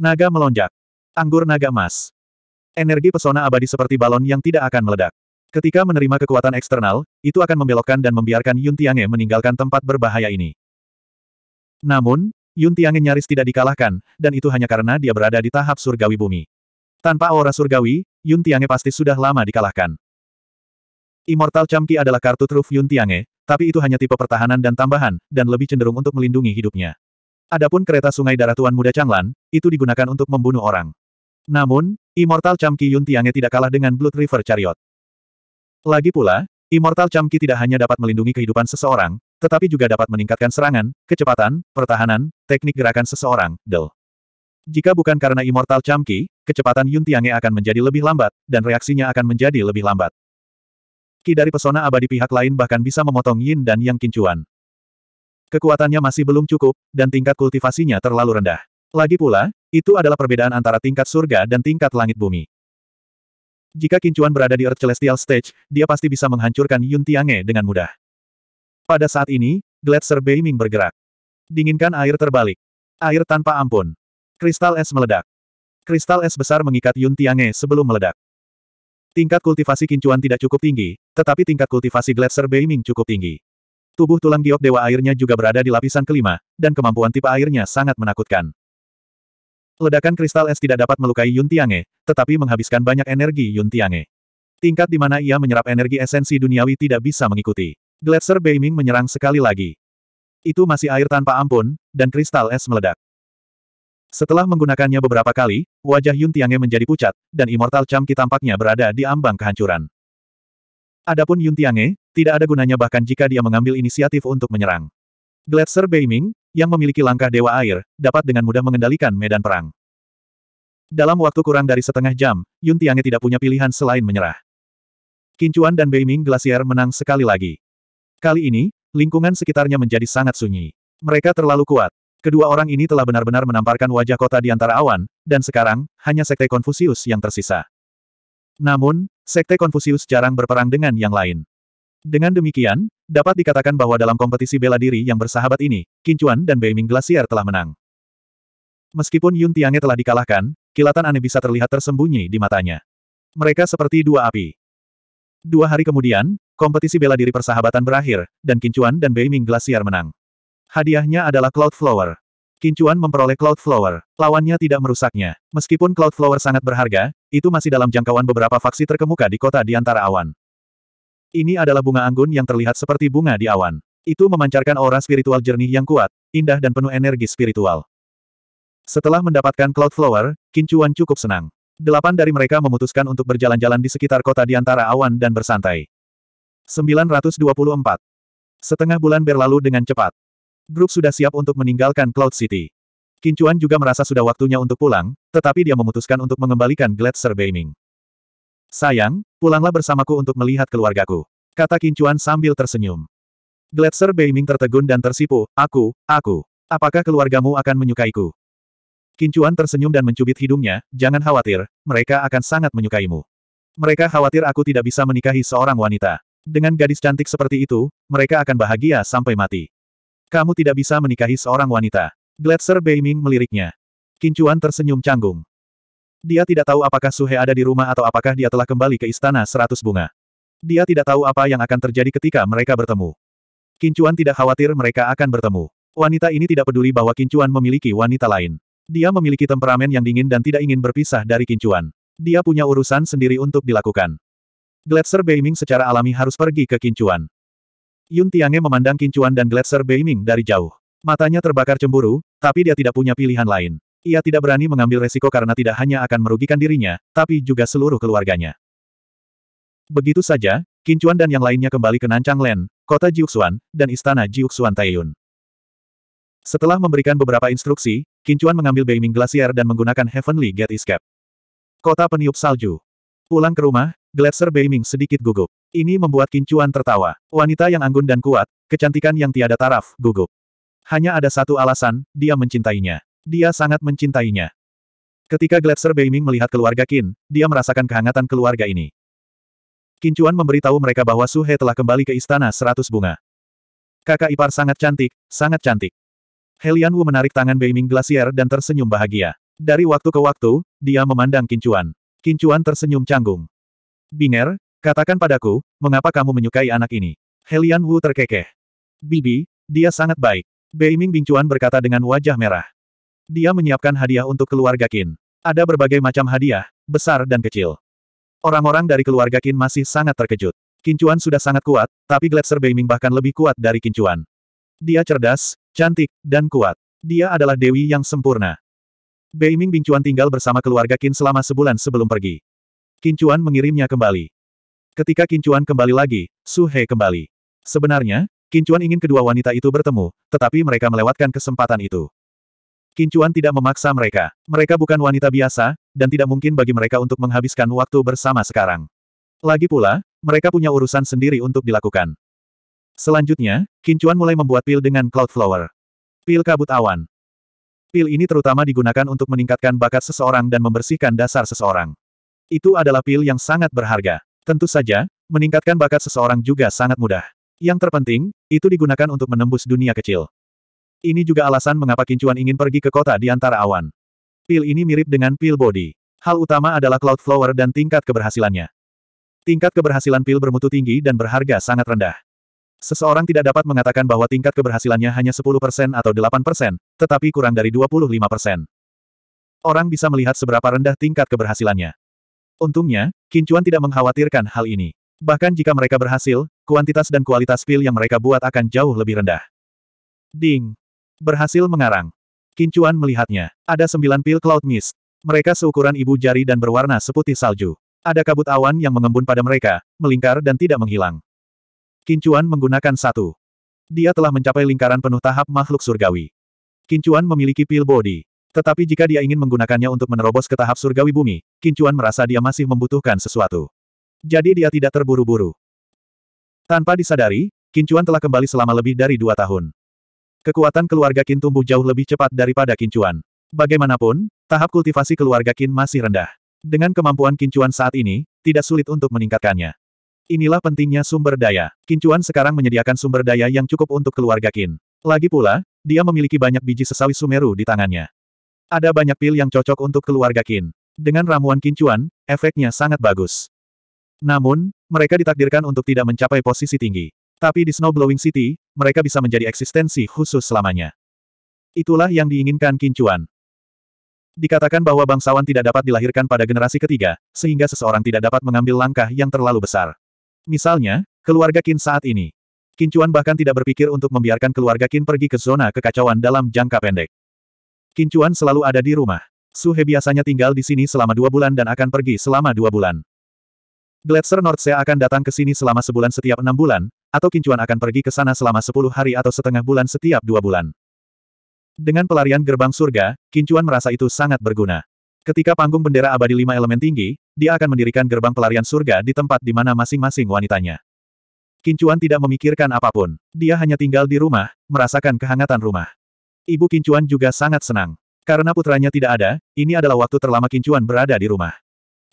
Naga melonjak. Anggur naga emas. Energi pesona abadi seperti balon yang tidak akan meledak. Ketika menerima kekuatan eksternal, itu akan membelokkan dan membiarkan Yun Tiange meninggalkan tempat berbahaya ini. Namun, Yun Tiange nyaris tidak dikalahkan, dan itu hanya karena dia berada di tahap surgawi bumi. Tanpa aura surgawi, Yun Tiange pasti sudah lama dikalahkan. Immortal Chamki adalah kartu truf Yun Tiange, tapi itu hanya tipe pertahanan dan tambahan, dan lebih cenderung untuk melindungi hidupnya. Adapun kereta sungai darah Tuan Muda Changlan, itu digunakan untuk membunuh orang. Namun, Immortal Chamki Yun Tiange tidak kalah dengan Blood River Chariot. Lagi pula, Immortal Chamki tidak hanya dapat melindungi kehidupan seseorang, tetapi juga dapat meningkatkan serangan, kecepatan, pertahanan, teknik gerakan seseorang, del. Jika bukan karena Immortal Chamki, kecepatan Yun Tiange akan menjadi lebih lambat, dan reaksinya akan menjadi lebih lambat. Ki dari pesona abadi pihak lain bahkan bisa memotong Yin dan Yang Kincuan. Kekuatannya masih belum cukup, dan tingkat kultivasinya terlalu rendah. Lagi pula, itu adalah perbedaan antara tingkat surga dan tingkat langit bumi. Jika Kincuan berada di Earth Celestial Stage, dia pasti bisa menghancurkan Yun Tiange dengan mudah. Pada saat ini, Gletser Beiming bergerak. Dinginkan air terbalik. Air tanpa ampun. Kristal es meledak. Kristal es besar mengikat Yun Tiange sebelum meledak. Tingkat kultivasi kincuan tidak cukup tinggi, tetapi tingkat kultivasi Gletser Beiming cukup tinggi. Tubuh tulang giok dewa airnya juga berada di lapisan kelima, dan kemampuan tipe airnya sangat menakutkan. Ledakan kristal es tidak dapat melukai Yun Tiange, tetapi menghabiskan banyak energi Yun Tiange. Tingkat di mana ia menyerap energi esensi duniawi tidak bisa mengikuti. Gletser Beiming menyerang sekali lagi. Itu masih air tanpa ampun, dan kristal es meledak. Setelah menggunakannya beberapa kali, wajah Yun Tiange menjadi pucat, dan Immortal Chamki tampaknya berada di ambang kehancuran. Adapun Yun Tiange, tidak ada gunanya bahkan jika dia mengambil inisiatif untuk menyerang. Gletser Beiming, yang memiliki langkah Dewa Air, dapat dengan mudah mengendalikan medan perang. Dalam waktu kurang dari setengah jam, Yun Tiange tidak punya pilihan selain menyerah. Kincuan dan Beiming Glacier menang sekali lagi. Kali ini, lingkungan sekitarnya menjadi sangat sunyi. Mereka terlalu kuat. Kedua orang ini telah benar-benar menamparkan wajah kota di antara awan, dan sekarang, hanya Sekte Konfusius yang tersisa. Namun, Sekte Konfusius jarang berperang dengan yang lain. Dengan demikian, dapat dikatakan bahwa dalam kompetisi bela diri yang bersahabat ini, Kincuan dan Beiming Glacier telah menang. Meskipun Yun Tiange telah dikalahkan, kilatan aneh bisa terlihat tersembunyi di matanya. Mereka seperti dua api. Dua hari kemudian, kompetisi bela diri persahabatan berakhir, dan Kincuan dan Beiming Glacier menang. Hadiahnya adalah Cloud Flower. Kincuan memperoleh Cloud Flower. Lawannya tidak merusaknya. Meskipun Cloud Flower sangat berharga, itu masih dalam jangkauan beberapa faksi terkemuka di kota di antara awan. Ini adalah bunga anggun yang terlihat seperti bunga di awan. Itu memancarkan aura spiritual jernih yang kuat, indah dan penuh energi spiritual. Setelah mendapatkan Cloud Flower, Kincuan cukup senang. Delapan dari mereka memutuskan untuk berjalan-jalan di sekitar kota di antara awan dan bersantai. 924. Setengah bulan berlalu dengan cepat. Grup sudah siap untuk meninggalkan Cloud City. Kincuan juga merasa sudah waktunya untuk pulang, tetapi dia memutuskan untuk mengembalikan Gletser Surveying. Sayang, pulanglah bersamaku untuk melihat keluargaku. Kata Kincuan sambil tersenyum. Gletser Beiming tertegun dan tersipu, aku, aku. Apakah keluargamu akan menyukaiku? Kincuan tersenyum dan mencubit hidungnya, jangan khawatir, mereka akan sangat menyukaimu. Mereka khawatir aku tidak bisa menikahi seorang wanita. Dengan gadis cantik seperti itu, mereka akan bahagia sampai mati. Kamu tidak bisa menikahi seorang wanita. Gletser Beiming meliriknya. Kincuan tersenyum canggung. Dia tidak tahu apakah Suhe ada di rumah atau apakah dia telah kembali ke istana seratus bunga. Dia tidak tahu apa yang akan terjadi ketika mereka bertemu. Kincuan tidak khawatir mereka akan bertemu. Wanita ini tidak peduli bahwa Kincuan memiliki wanita lain. Dia memiliki temperamen yang dingin dan tidak ingin berpisah dari Kincuan. Dia punya urusan sendiri untuk dilakukan. Gletser Beiming secara alami harus pergi ke Kincuan. Yun Tiange memandang Kincuan dan Gletser Beiming dari jauh. Matanya terbakar cemburu, tapi dia tidak punya pilihan lain. Ia tidak berani mengambil resiko karena tidak hanya akan merugikan dirinya, tapi juga seluruh keluarganya. Begitu saja, Kincuan dan yang lainnya kembali ke Nancang Len, kota Jiuxuan, dan istana Jiuxuan Taiyun. Setelah memberikan beberapa instruksi, Kincuan mengambil Beiming Glacier dan menggunakan Heavenly Gate Escape. Kota peniup salju. Pulang ke rumah, Gletser Beiming sedikit gugup. Ini membuat Kincuan tertawa. Wanita yang anggun dan kuat, kecantikan yang tiada taraf, gugup. Hanya ada satu alasan, dia mencintainya. Dia sangat mencintainya. Ketika Gletser Beiming melihat keluarga Qin, dia merasakan kehangatan keluarga ini. Qin Chuan memberitahu mereka bahwa Su He telah kembali ke istana seratus bunga. Kakak ipar sangat cantik, sangat cantik. Helian Wu menarik tangan Beiming Glacier dan tersenyum bahagia. Dari waktu ke waktu, dia memandang Qin Chuan. Qin Chuan tersenyum canggung. Binger, katakan padaku, mengapa kamu menyukai anak ini? Helian Wu terkekeh. Bibi, dia sangat baik. Beiming Chuan berkata dengan wajah merah. Dia menyiapkan hadiah untuk keluarga Qin. Ada berbagai macam hadiah, besar dan kecil. Orang-orang dari keluarga Qin masih sangat terkejut. Kincuan sudah sangat kuat, tapi Gletser Beiming bahkan lebih kuat dari Kincuan. Dia cerdas, cantik, dan kuat. Dia adalah dewi yang sempurna. Beiming Bingcuan tinggal bersama keluarga Qin selama sebulan sebelum pergi. Kincuan mengirimnya kembali. Ketika Kincuan kembali lagi, Su He kembali. Sebenarnya, Kincuan ingin kedua wanita itu bertemu, tetapi mereka melewatkan kesempatan itu. Kincuan tidak memaksa mereka. Mereka bukan wanita biasa, dan tidak mungkin bagi mereka untuk menghabiskan waktu bersama sekarang. Lagi pula, mereka punya urusan sendiri untuk dilakukan. Selanjutnya, Kincuan mulai membuat pil dengan Cloud Flower. Pil kabut awan. Pil ini terutama digunakan untuk meningkatkan bakat seseorang dan membersihkan dasar seseorang. Itu adalah pil yang sangat berharga. Tentu saja, meningkatkan bakat seseorang juga sangat mudah. Yang terpenting, itu digunakan untuk menembus dunia kecil. Ini juga alasan mengapa Kincuan ingin pergi ke kota di antara awan. Pil ini mirip dengan pil body. Hal utama adalah Cloud Flower dan tingkat keberhasilannya. Tingkat keberhasilan pil bermutu tinggi dan berharga sangat rendah. Seseorang tidak dapat mengatakan bahwa tingkat keberhasilannya hanya 10% atau 8%, tetapi kurang dari 25%. Orang bisa melihat seberapa rendah tingkat keberhasilannya. Untungnya, Kincuan tidak mengkhawatirkan hal ini. Bahkan jika mereka berhasil, kuantitas dan kualitas pil yang mereka buat akan jauh lebih rendah. Ding! Berhasil mengarang. Kincuan melihatnya. Ada sembilan pil cloud mist. Mereka seukuran ibu jari dan berwarna seputih salju. Ada kabut awan yang mengembun pada mereka, melingkar dan tidak menghilang. Kincuan menggunakan satu. Dia telah mencapai lingkaran penuh tahap makhluk surgawi. Kincuan memiliki pil body. Tetapi jika dia ingin menggunakannya untuk menerobos ke tahap surgawi bumi, Kincuan merasa dia masih membutuhkan sesuatu. Jadi dia tidak terburu-buru. Tanpa disadari, Kincuan telah kembali selama lebih dari dua tahun. Kekuatan keluarga Qin tumbuh jauh lebih cepat daripada Kincuan. Bagaimanapun, tahap kultivasi keluarga Qin masih rendah. Dengan kemampuan Kincuan saat ini, tidak sulit untuk meningkatkannya. Inilah pentingnya sumber daya. Kincuan sekarang menyediakan sumber daya yang cukup untuk keluarga Qin. Lagi pula, dia memiliki banyak biji sesawi Sumeru di tangannya. Ada banyak pil yang cocok untuk keluarga Qin. Dengan ramuan Chuan, efeknya sangat bagus. Namun, mereka ditakdirkan untuk tidak mencapai posisi tinggi. Tapi di Snowblowing City, mereka bisa menjadi eksistensi khusus selamanya. Itulah yang diinginkan Kincuan. Dikatakan bahwa bangsawan tidak dapat dilahirkan pada generasi ketiga, sehingga seseorang tidak dapat mengambil langkah yang terlalu besar. Misalnya, keluarga Kin saat ini. Kincuan bahkan tidak berpikir untuk membiarkan keluarga Kin pergi ke zona kekacauan dalam jangka pendek. Kincuan selalu ada di rumah. Suhe biasanya tinggal di sini selama dua bulan dan akan pergi selama dua bulan. Gletser Nordsea akan datang ke sini selama sebulan setiap enam bulan, atau Kincuan akan pergi ke sana selama sepuluh hari atau setengah bulan setiap dua bulan. Dengan pelarian gerbang surga, Kincuan merasa itu sangat berguna. Ketika panggung bendera abadi lima elemen tinggi, dia akan mendirikan gerbang pelarian surga di tempat di mana masing-masing wanitanya. Kincuan tidak memikirkan apapun. Dia hanya tinggal di rumah, merasakan kehangatan rumah. Ibu Kincuan juga sangat senang. Karena putranya tidak ada, ini adalah waktu terlama Kincuan berada di rumah.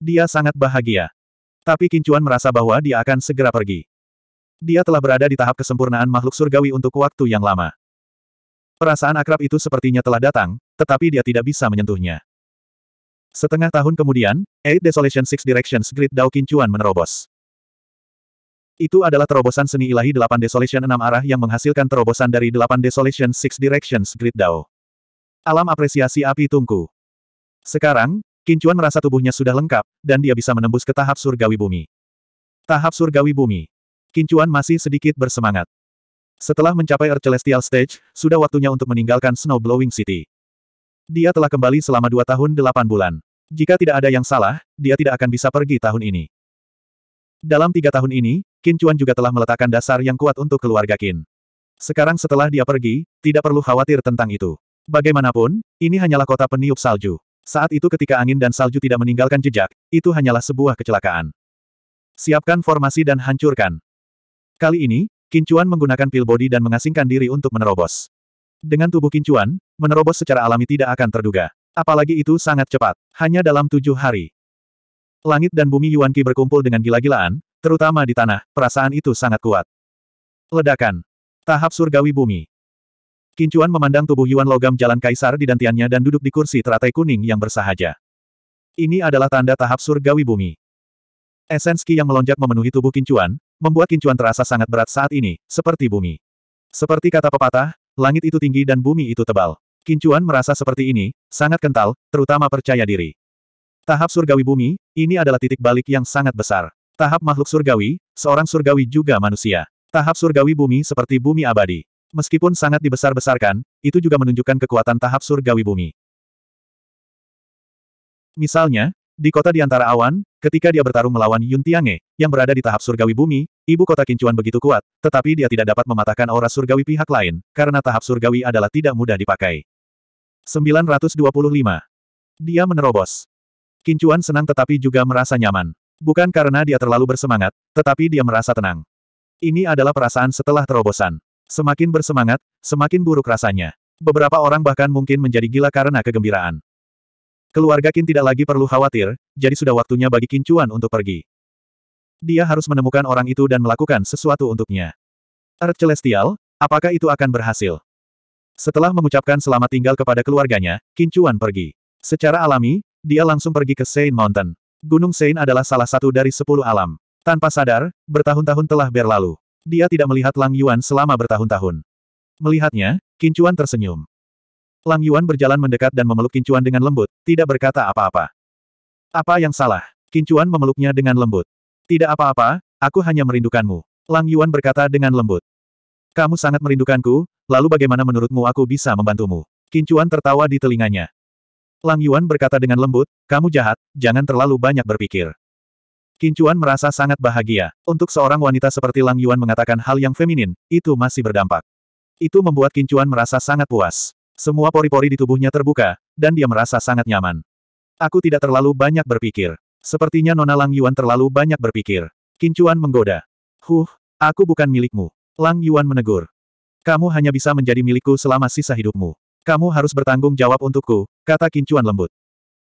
Dia sangat bahagia. Tapi Kincuan merasa bahwa dia akan segera pergi. Dia telah berada di tahap kesempurnaan makhluk surgawi untuk waktu yang lama. Perasaan akrab itu sepertinya telah datang, tetapi dia tidak bisa menyentuhnya. Setengah tahun kemudian, Eight Desolation Six Directions Great Dao Kincuan menerobos. Itu adalah terobosan seni ilahi delapan Desolation enam arah yang menghasilkan terobosan dari delapan Desolation Six Directions Great Dao. Alam apresiasi api tungku. Sekarang, Kincuan merasa tubuhnya sudah lengkap, dan dia bisa menembus ke tahap surgawi bumi. Tahap surgawi bumi. Kincuan masih sedikit bersemangat. Setelah mencapai Earth Celestial Stage, sudah waktunya untuk meninggalkan Snow Blowing City. Dia telah kembali selama dua tahun delapan bulan. Jika tidak ada yang salah, dia tidak akan bisa pergi tahun ini. Dalam tiga tahun ini, Kincuan juga telah meletakkan dasar yang kuat untuk keluarga Qin. Sekarang setelah dia pergi, tidak perlu khawatir tentang itu. Bagaimanapun, ini hanyalah kota peniup salju. Saat itu ketika angin dan salju tidak meninggalkan jejak, itu hanyalah sebuah kecelakaan. Siapkan formasi dan hancurkan. Kali ini, Kincuan menggunakan pil body dan mengasingkan diri untuk menerobos. Dengan tubuh Kincuan, menerobos secara alami tidak akan terduga. Apalagi itu sangat cepat, hanya dalam tujuh hari. Langit dan bumi Yuan Ki berkumpul dengan gila-gilaan, terutama di tanah, perasaan itu sangat kuat. Ledakan. Tahap surgawi bumi. Kincuan memandang tubuh Yuan Logam jalan kaisar di dantiannya dan duduk di kursi teratai kuning yang bersahaja. Ini adalah tanda tahap surgawi bumi. Esenski yang melonjak memenuhi tubuh Kincuan, membuat Kincuan terasa sangat berat saat ini, seperti bumi. Seperti kata pepatah, langit itu tinggi dan bumi itu tebal. Kincuan merasa seperti ini, sangat kental, terutama percaya diri. Tahap surgawi bumi, ini adalah titik balik yang sangat besar. Tahap makhluk surgawi, seorang surgawi juga manusia. Tahap surgawi bumi seperti bumi abadi. Meskipun sangat dibesar-besarkan, itu juga menunjukkan kekuatan tahap surgawi bumi. Misalnya, di kota di antara awan, ketika dia bertarung melawan Yun Tiange, yang berada di tahap surgawi bumi, ibu kota Kincuan begitu kuat, tetapi dia tidak dapat mematahkan aura surgawi pihak lain, karena tahap surgawi adalah tidak mudah dipakai. 925. Dia menerobos. Kincuan senang tetapi juga merasa nyaman. Bukan karena dia terlalu bersemangat, tetapi dia merasa tenang. Ini adalah perasaan setelah terobosan. Semakin bersemangat, semakin buruk rasanya. Beberapa orang bahkan mungkin menjadi gila karena kegembiraan. Keluarga Qin tidak lagi perlu khawatir, jadi sudah waktunya bagi Qin Chuan untuk pergi. Dia harus menemukan orang itu dan melakukan sesuatu untuknya. Earth Celestial, apakah itu akan berhasil? Setelah mengucapkan selamat tinggal kepada keluarganya, Qin Chuan pergi. Secara alami, dia langsung pergi ke Saint Mountain. Gunung Saint adalah salah satu dari sepuluh alam. Tanpa sadar, bertahun-tahun telah berlalu. Dia tidak melihat Lang Yuan selama bertahun-tahun. Melihatnya, Kincuan tersenyum. Lang Yuan berjalan mendekat dan memeluk Kincuan dengan lembut, tidak berkata apa-apa. Apa yang salah? Kincuan memeluknya dengan lembut. Tidak apa-apa, aku hanya merindukanmu. Lang Yuan berkata dengan lembut. Kamu sangat merindukanku, lalu bagaimana menurutmu aku bisa membantumu? Kincuan tertawa di telinganya. Lang Yuan berkata dengan lembut, kamu jahat, jangan terlalu banyak berpikir. Kincuan merasa sangat bahagia. Untuk seorang wanita seperti Lang Yuan mengatakan hal yang feminin, itu masih berdampak. Itu membuat Kincuan merasa sangat puas. Semua pori-pori di tubuhnya terbuka, dan dia merasa sangat nyaman. Aku tidak terlalu banyak berpikir. Sepertinya Nona Lang Yuan terlalu banyak berpikir. Kincuan menggoda. Huh, aku bukan milikmu. Lang Yuan menegur. Kamu hanya bisa menjadi milikku selama sisa hidupmu. Kamu harus bertanggung jawab untukku, kata Kincuan lembut.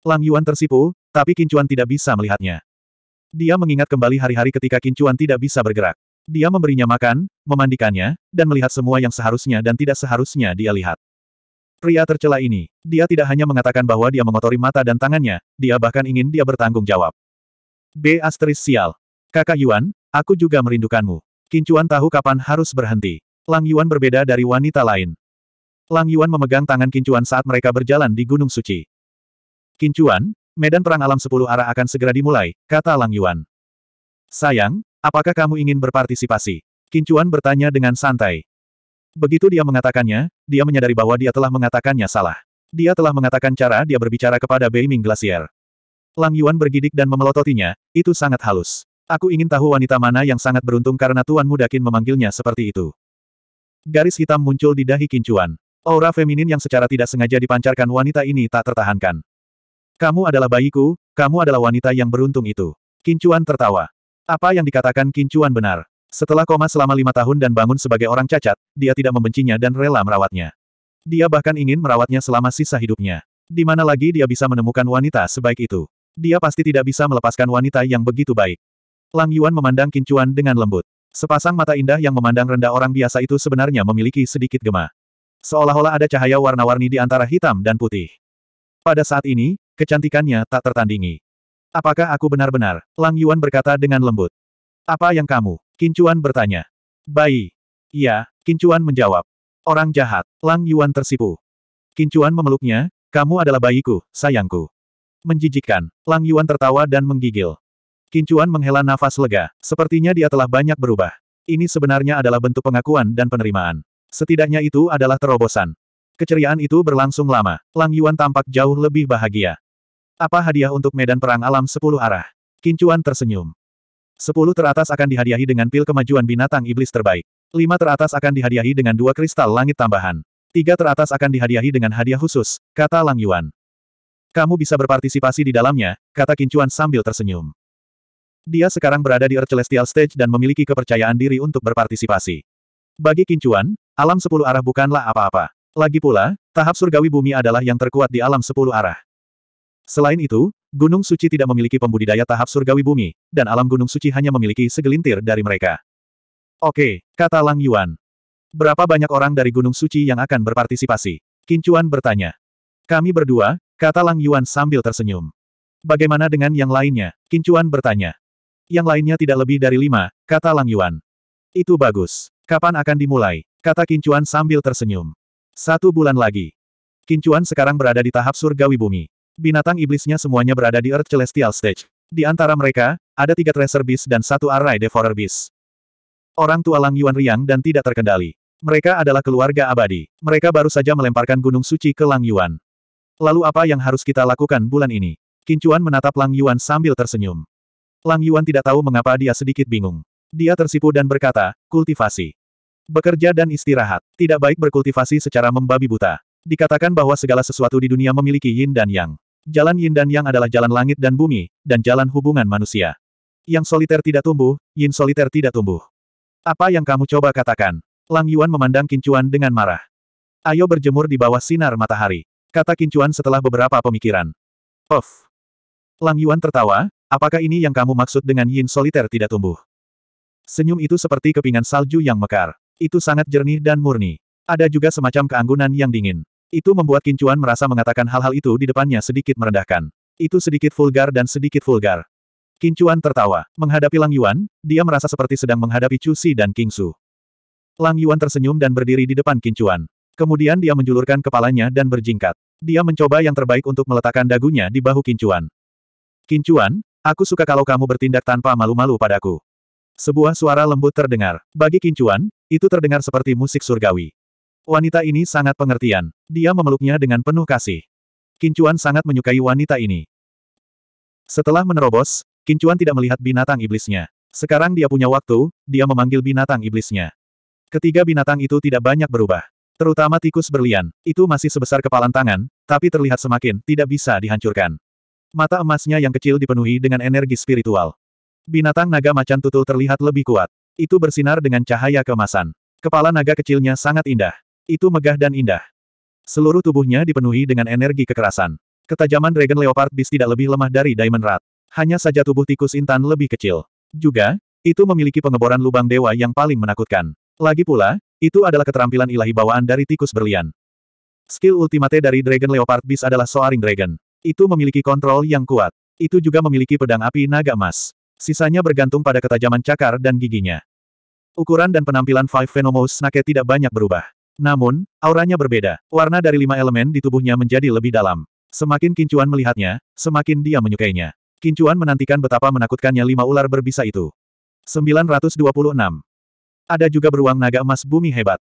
Lang Yuan tersipu, tapi Kincuan tidak bisa melihatnya. Dia mengingat kembali hari-hari ketika Kincuan tidak bisa bergerak. Dia memberinya makan, memandikannya, dan melihat semua yang seharusnya dan tidak seharusnya dia lihat. Pria tercela ini, dia tidak hanya mengatakan bahwa dia mengotori mata dan tangannya, dia bahkan ingin dia bertanggung jawab. B. Asteris Sial. Kakak Yuan, aku juga merindukanmu. Kincuan tahu kapan harus berhenti. Lang Yuan berbeda dari wanita lain. Lang Yuan memegang tangan Kincuan saat mereka berjalan di Gunung Suci. Kincuan, medan perang alam sepuluh arah akan segera dimulai, kata Lang Yuan. Sayang, apakah kamu ingin berpartisipasi? Kincuan bertanya dengan santai. Begitu dia mengatakannya, dia menyadari bahwa dia telah mengatakannya salah. Dia telah mengatakan cara dia berbicara kepada Beiming Glacier. Lang Yuan bergidik dan memelototinya, itu sangat halus. Aku ingin tahu wanita mana yang sangat beruntung karena Tuan Mudakin memanggilnya seperti itu. Garis hitam muncul di dahi Kincuan. Aura feminin yang secara tidak sengaja dipancarkan wanita ini tak tertahankan. Kamu adalah bayiku, kamu adalah wanita yang beruntung itu. Kincuan tertawa. Apa yang dikatakan Kincuan benar. Setelah koma selama lima tahun dan bangun sebagai orang cacat, dia tidak membencinya dan rela merawatnya. Dia bahkan ingin merawatnya selama sisa hidupnya. Di mana lagi dia bisa menemukan wanita sebaik itu? Dia pasti tidak bisa melepaskan wanita yang begitu baik. Lang Yuan memandang Kincuan dengan lembut. Sepasang mata indah yang memandang rendah orang biasa itu sebenarnya memiliki sedikit gema. Seolah-olah ada cahaya warna-warni di antara hitam dan putih. Pada saat ini, Kecantikannya tak tertandingi. Apakah aku benar-benar? Lang Yuan berkata dengan lembut. Apa yang kamu? Kincuan bertanya. Bayi. Iya, Kincuan menjawab. Orang jahat. Lang Yuan tersipu. Kincuan memeluknya, kamu adalah bayiku, sayangku. Menjijikan. Lang Yuan tertawa dan menggigil. Kincuan menghela nafas lega, sepertinya dia telah banyak berubah. Ini sebenarnya adalah bentuk pengakuan dan penerimaan. Setidaknya itu adalah terobosan. Keceriaan itu berlangsung lama. Lang Yuan tampak jauh lebih bahagia. Apa hadiah untuk medan perang alam sepuluh arah? Kincuan tersenyum. Sepuluh teratas akan dihadiahi dengan pil kemajuan binatang iblis terbaik. Lima teratas akan dihadiahi dengan dua kristal langit tambahan. Tiga teratas akan dihadiahi dengan hadiah khusus, kata Lang Yuan. Kamu bisa berpartisipasi di dalamnya, kata Kincuan sambil tersenyum. Dia sekarang berada di Earth Celestial Stage dan memiliki kepercayaan diri untuk berpartisipasi. Bagi Kincuan, alam sepuluh arah bukanlah apa-apa. Lagi pula, tahap surgawi bumi adalah yang terkuat di alam sepuluh arah. Selain itu, Gunung Suci tidak memiliki pembudidaya tahap surgawi bumi, dan alam Gunung Suci hanya memiliki segelintir dari mereka. Oke, kata Lang Yuan. Berapa banyak orang dari Gunung Suci yang akan berpartisipasi? Kincuan bertanya. Kami berdua, kata Lang Yuan sambil tersenyum. Bagaimana dengan yang lainnya? Kincuan bertanya. Yang lainnya tidak lebih dari lima, kata Lang Yuan. Itu bagus. Kapan akan dimulai? Kata Kincuan sambil tersenyum. Satu bulan lagi. Kincuan sekarang berada di tahap surgawi bumi. Binatang iblisnya semuanya berada di Earth Celestial Stage. Di antara mereka, ada tiga Tracer Beast dan satu Array Devourer Beast. Orang tua Lang Yuan riang dan tidak terkendali. Mereka adalah keluarga abadi. Mereka baru saja melemparkan gunung suci ke Lang Yuan. Lalu apa yang harus kita lakukan bulan ini? Kincuan menatap Lang Yuan sambil tersenyum. Lang Yuan tidak tahu mengapa dia sedikit bingung. Dia tersipu dan berkata, kultivasi. Bekerja dan istirahat. Tidak baik berkultivasi secara membabi buta. Dikatakan bahwa segala sesuatu di dunia memiliki yin dan yang. Jalan yin dan yang adalah jalan langit dan bumi, dan jalan hubungan manusia. Yang soliter tidak tumbuh, yin soliter tidak tumbuh. Apa yang kamu coba katakan? Lang Yuan memandang Kincuan dengan marah. Ayo berjemur di bawah sinar matahari. Kata Kincuan setelah beberapa pemikiran. Of. Lang Yuan tertawa, apakah ini yang kamu maksud dengan yin soliter tidak tumbuh? Senyum itu seperti kepingan salju yang mekar. Itu sangat jernih dan murni. Ada juga semacam keanggunan yang dingin. Itu membuat Kincuan merasa mengatakan hal-hal itu di depannya sedikit merendahkan. Itu sedikit vulgar dan sedikit vulgar. Kincuan tertawa. Menghadapi Lang Yuan, dia merasa seperti sedang menghadapi Chu Si dan King Su. Lang Yuan tersenyum dan berdiri di depan Kincuan. Kemudian dia menjulurkan kepalanya dan berjingkat. Dia mencoba yang terbaik untuk meletakkan dagunya di bahu Kincuan. Kincuan, aku suka kalau kamu bertindak tanpa malu-malu padaku. Sebuah suara lembut terdengar. Bagi Kincuan, itu terdengar seperti musik surgawi. Wanita ini sangat pengertian. Dia memeluknya dengan penuh kasih. Kincuan sangat menyukai wanita ini. Setelah menerobos, Kincuan tidak melihat binatang iblisnya. Sekarang dia punya waktu, dia memanggil binatang iblisnya. Ketiga binatang itu tidak banyak berubah. Terutama tikus berlian, itu masih sebesar kepalan tangan, tapi terlihat semakin tidak bisa dihancurkan. Mata emasnya yang kecil dipenuhi dengan energi spiritual. Binatang naga macan tutul terlihat lebih kuat. Itu bersinar dengan cahaya kemasan. Kepala naga kecilnya sangat indah. Itu megah dan indah. Seluruh tubuhnya dipenuhi dengan energi kekerasan. Ketajaman Dragon Leopard Beast tidak lebih lemah dari Diamond Rat. Hanya saja tubuh tikus intan lebih kecil. Juga, itu memiliki pengeboran lubang dewa yang paling menakutkan. Lagi pula, itu adalah keterampilan ilahi bawaan dari tikus berlian. Skill ultimate dari Dragon Leopard Beast adalah Soaring Dragon. Itu memiliki kontrol yang kuat. Itu juga memiliki pedang api naga emas. Sisanya bergantung pada ketajaman cakar dan giginya. Ukuran dan penampilan Five Venomous Snake tidak banyak berubah. Namun, auranya berbeda. Warna dari lima elemen di tubuhnya menjadi lebih dalam. Semakin Kincuan melihatnya, semakin dia menyukainya. Kincuan menantikan betapa menakutkannya lima ular berbisa itu. 926. Ada juga beruang naga emas bumi hebat.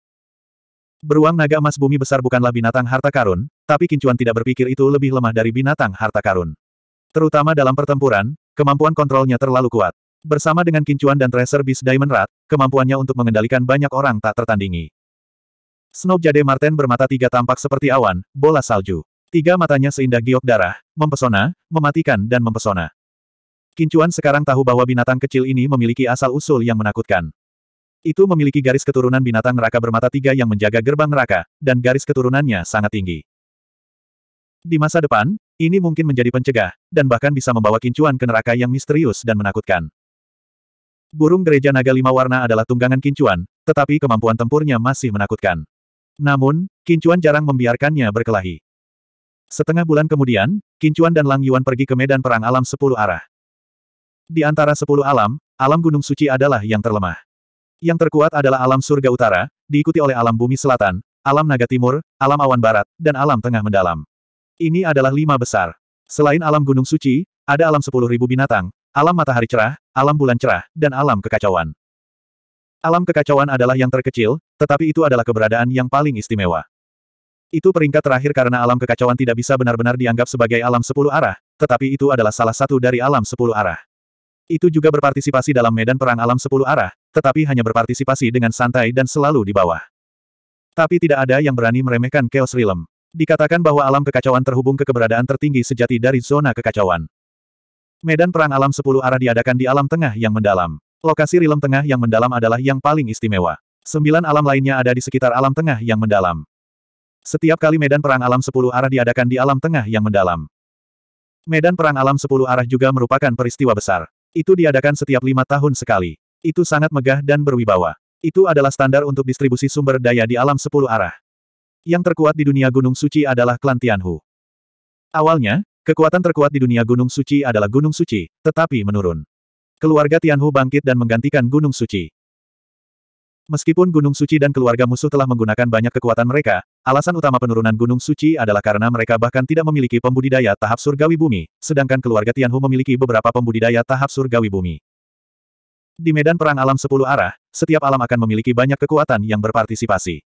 Beruang naga emas bumi besar bukanlah binatang harta karun, tapi Kincuan tidak berpikir itu lebih lemah dari binatang harta karun. Terutama dalam pertempuran, kemampuan kontrolnya terlalu kuat. Bersama dengan Kincuan dan Tracer Beast Diamond Rat, kemampuannya untuk mengendalikan banyak orang tak tertandingi. Snob Jade Marten bermata tiga tampak seperti awan, bola salju. Tiga matanya seindah giok darah, mempesona, mematikan dan mempesona. Kincuan sekarang tahu bahwa binatang kecil ini memiliki asal-usul yang menakutkan. Itu memiliki garis keturunan binatang neraka bermata tiga yang menjaga gerbang neraka, dan garis keturunannya sangat tinggi. Di masa depan, ini mungkin menjadi pencegah, dan bahkan bisa membawa kincuan ke neraka yang misterius dan menakutkan. Burung gereja naga lima warna adalah tunggangan kincuan, tetapi kemampuan tempurnya masih menakutkan. Namun, Kincuan jarang membiarkannya berkelahi. Setengah bulan kemudian, Kincuan dan Lang Yuan pergi ke medan perang alam sepuluh arah. Di antara sepuluh alam, alam Gunung Suci adalah yang terlemah. Yang terkuat adalah alam surga utara, diikuti oleh alam bumi selatan, alam naga timur, alam awan barat, dan alam tengah mendalam. Ini adalah lima besar. Selain alam Gunung Suci, ada alam sepuluh ribu binatang, alam matahari cerah, alam bulan cerah, dan alam kekacauan. Alam kekacauan adalah yang terkecil, tetapi itu adalah keberadaan yang paling istimewa. Itu peringkat terakhir karena alam kekacauan tidak bisa benar-benar dianggap sebagai alam sepuluh arah, tetapi itu adalah salah satu dari alam sepuluh arah. Itu juga berpartisipasi dalam medan perang alam sepuluh arah, tetapi hanya berpartisipasi dengan santai dan selalu di bawah. Tapi tidak ada yang berani meremehkan Chaos Realm. Dikatakan bahwa alam kekacauan terhubung ke keberadaan tertinggi sejati dari zona kekacauan. Medan perang alam sepuluh arah diadakan di alam tengah yang mendalam. Lokasi rilem tengah yang mendalam adalah yang paling istimewa. Sembilan alam lainnya ada di sekitar alam tengah yang mendalam. Setiap kali medan perang alam sepuluh arah diadakan di alam tengah yang mendalam. Medan perang alam sepuluh arah juga merupakan peristiwa besar. Itu diadakan setiap lima tahun sekali. Itu sangat megah dan berwibawa. Itu adalah standar untuk distribusi sumber daya di alam sepuluh arah. Yang terkuat di dunia Gunung Suci adalah klan Tianhu. Awalnya, kekuatan terkuat di dunia Gunung Suci adalah Gunung Suci, tetapi menurun. Keluarga Tianhu bangkit dan menggantikan Gunung Suci. Meskipun Gunung Suci dan keluarga musuh telah menggunakan banyak kekuatan mereka, alasan utama penurunan Gunung Suci adalah karena mereka bahkan tidak memiliki pembudidaya tahap surgawi bumi, sedangkan keluarga Tianhu memiliki beberapa pembudidaya tahap surgawi bumi. Di medan perang alam sepuluh arah, setiap alam akan memiliki banyak kekuatan yang berpartisipasi.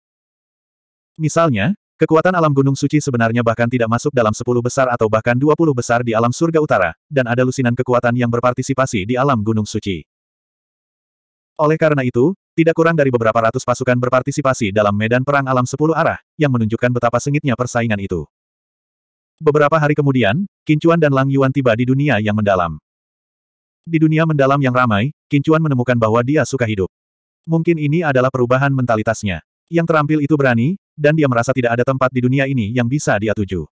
Misalnya, Kekuatan alam gunung suci sebenarnya bahkan tidak masuk dalam sepuluh besar atau bahkan dua puluh besar di alam surga utara, dan ada lusinan kekuatan yang berpartisipasi di alam gunung suci. Oleh karena itu, tidak kurang dari beberapa ratus pasukan berpartisipasi dalam medan perang alam sepuluh arah, yang menunjukkan betapa sengitnya persaingan itu. Beberapa hari kemudian, Kincuan dan Lang Yuan tiba di dunia yang mendalam. Di dunia mendalam yang ramai, Kincuan menemukan bahwa dia suka hidup. Mungkin ini adalah perubahan mentalitasnya. Yang terampil itu berani, dan dia merasa tidak ada tempat di dunia ini yang bisa dia tuju.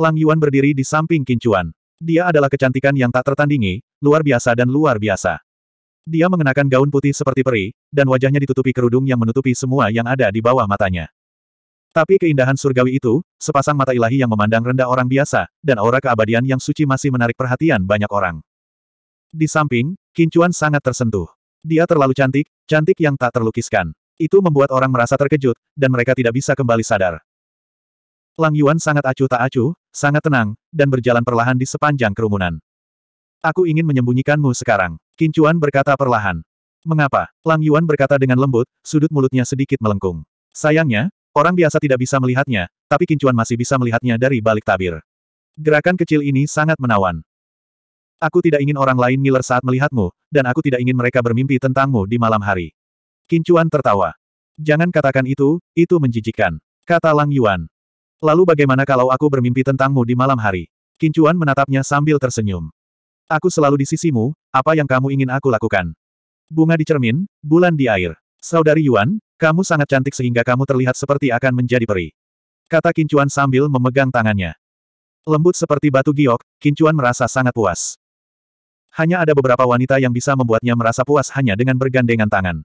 Lang Yuan berdiri di samping Kincuan. Dia adalah kecantikan yang tak tertandingi, luar biasa dan luar biasa. Dia mengenakan gaun putih seperti peri, dan wajahnya ditutupi kerudung yang menutupi semua yang ada di bawah matanya. Tapi keindahan surgawi itu, sepasang mata ilahi yang memandang rendah orang biasa, dan aura keabadian yang suci masih menarik perhatian banyak orang. Di samping, Kincuan sangat tersentuh. Dia terlalu cantik, cantik yang tak terlukiskan. Itu membuat orang merasa terkejut, dan mereka tidak bisa kembali sadar. Lang Yuan sangat acuh tak acuh, sangat tenang, dan berjalan perlahan di sepanjang kerumunan. Aku ingin menyembunyikanmu sekarang, Kincuan berkata perlahan. Mengapa? Lang Yuan berkata dengan lembut, sudut mulutnya sedikit melengkung. Sayangnya, orang biasa tidak bisa melihatnya, tapi Kincuan masih bisa melihatnya dari balik tabir. Gerakan kecil ini sangat menawan. Aku tidak ingin orang lain ngiler saat melihatmu, dan aku tidak ingin mereka bermimpi tentangmu di malam hari. Kincuan tertawa. Jangan katakan itu, itu menjijikan. Kata Lang Yuan. Lalu bagaimana kalau aku bermimpi tentangmu di malam hari? Kincuan menatapnya sambil tersenyum. Aku selalu di sisimu, apa yang kamu ingin aku lakukan? Bunga di cermin, bulan di air. Saudari Yuan, kamu sangat cantik sehingga kamu terlihat seperti akan menjadi peri. Kata Kincuan sambil memegang tangannya. Lembut seperti batu giok, Kincuan merasa sangat puas. Hanya ada beberapa wanita yang bisa membuatnya merasa puas hanya dengan bergandengan tangan.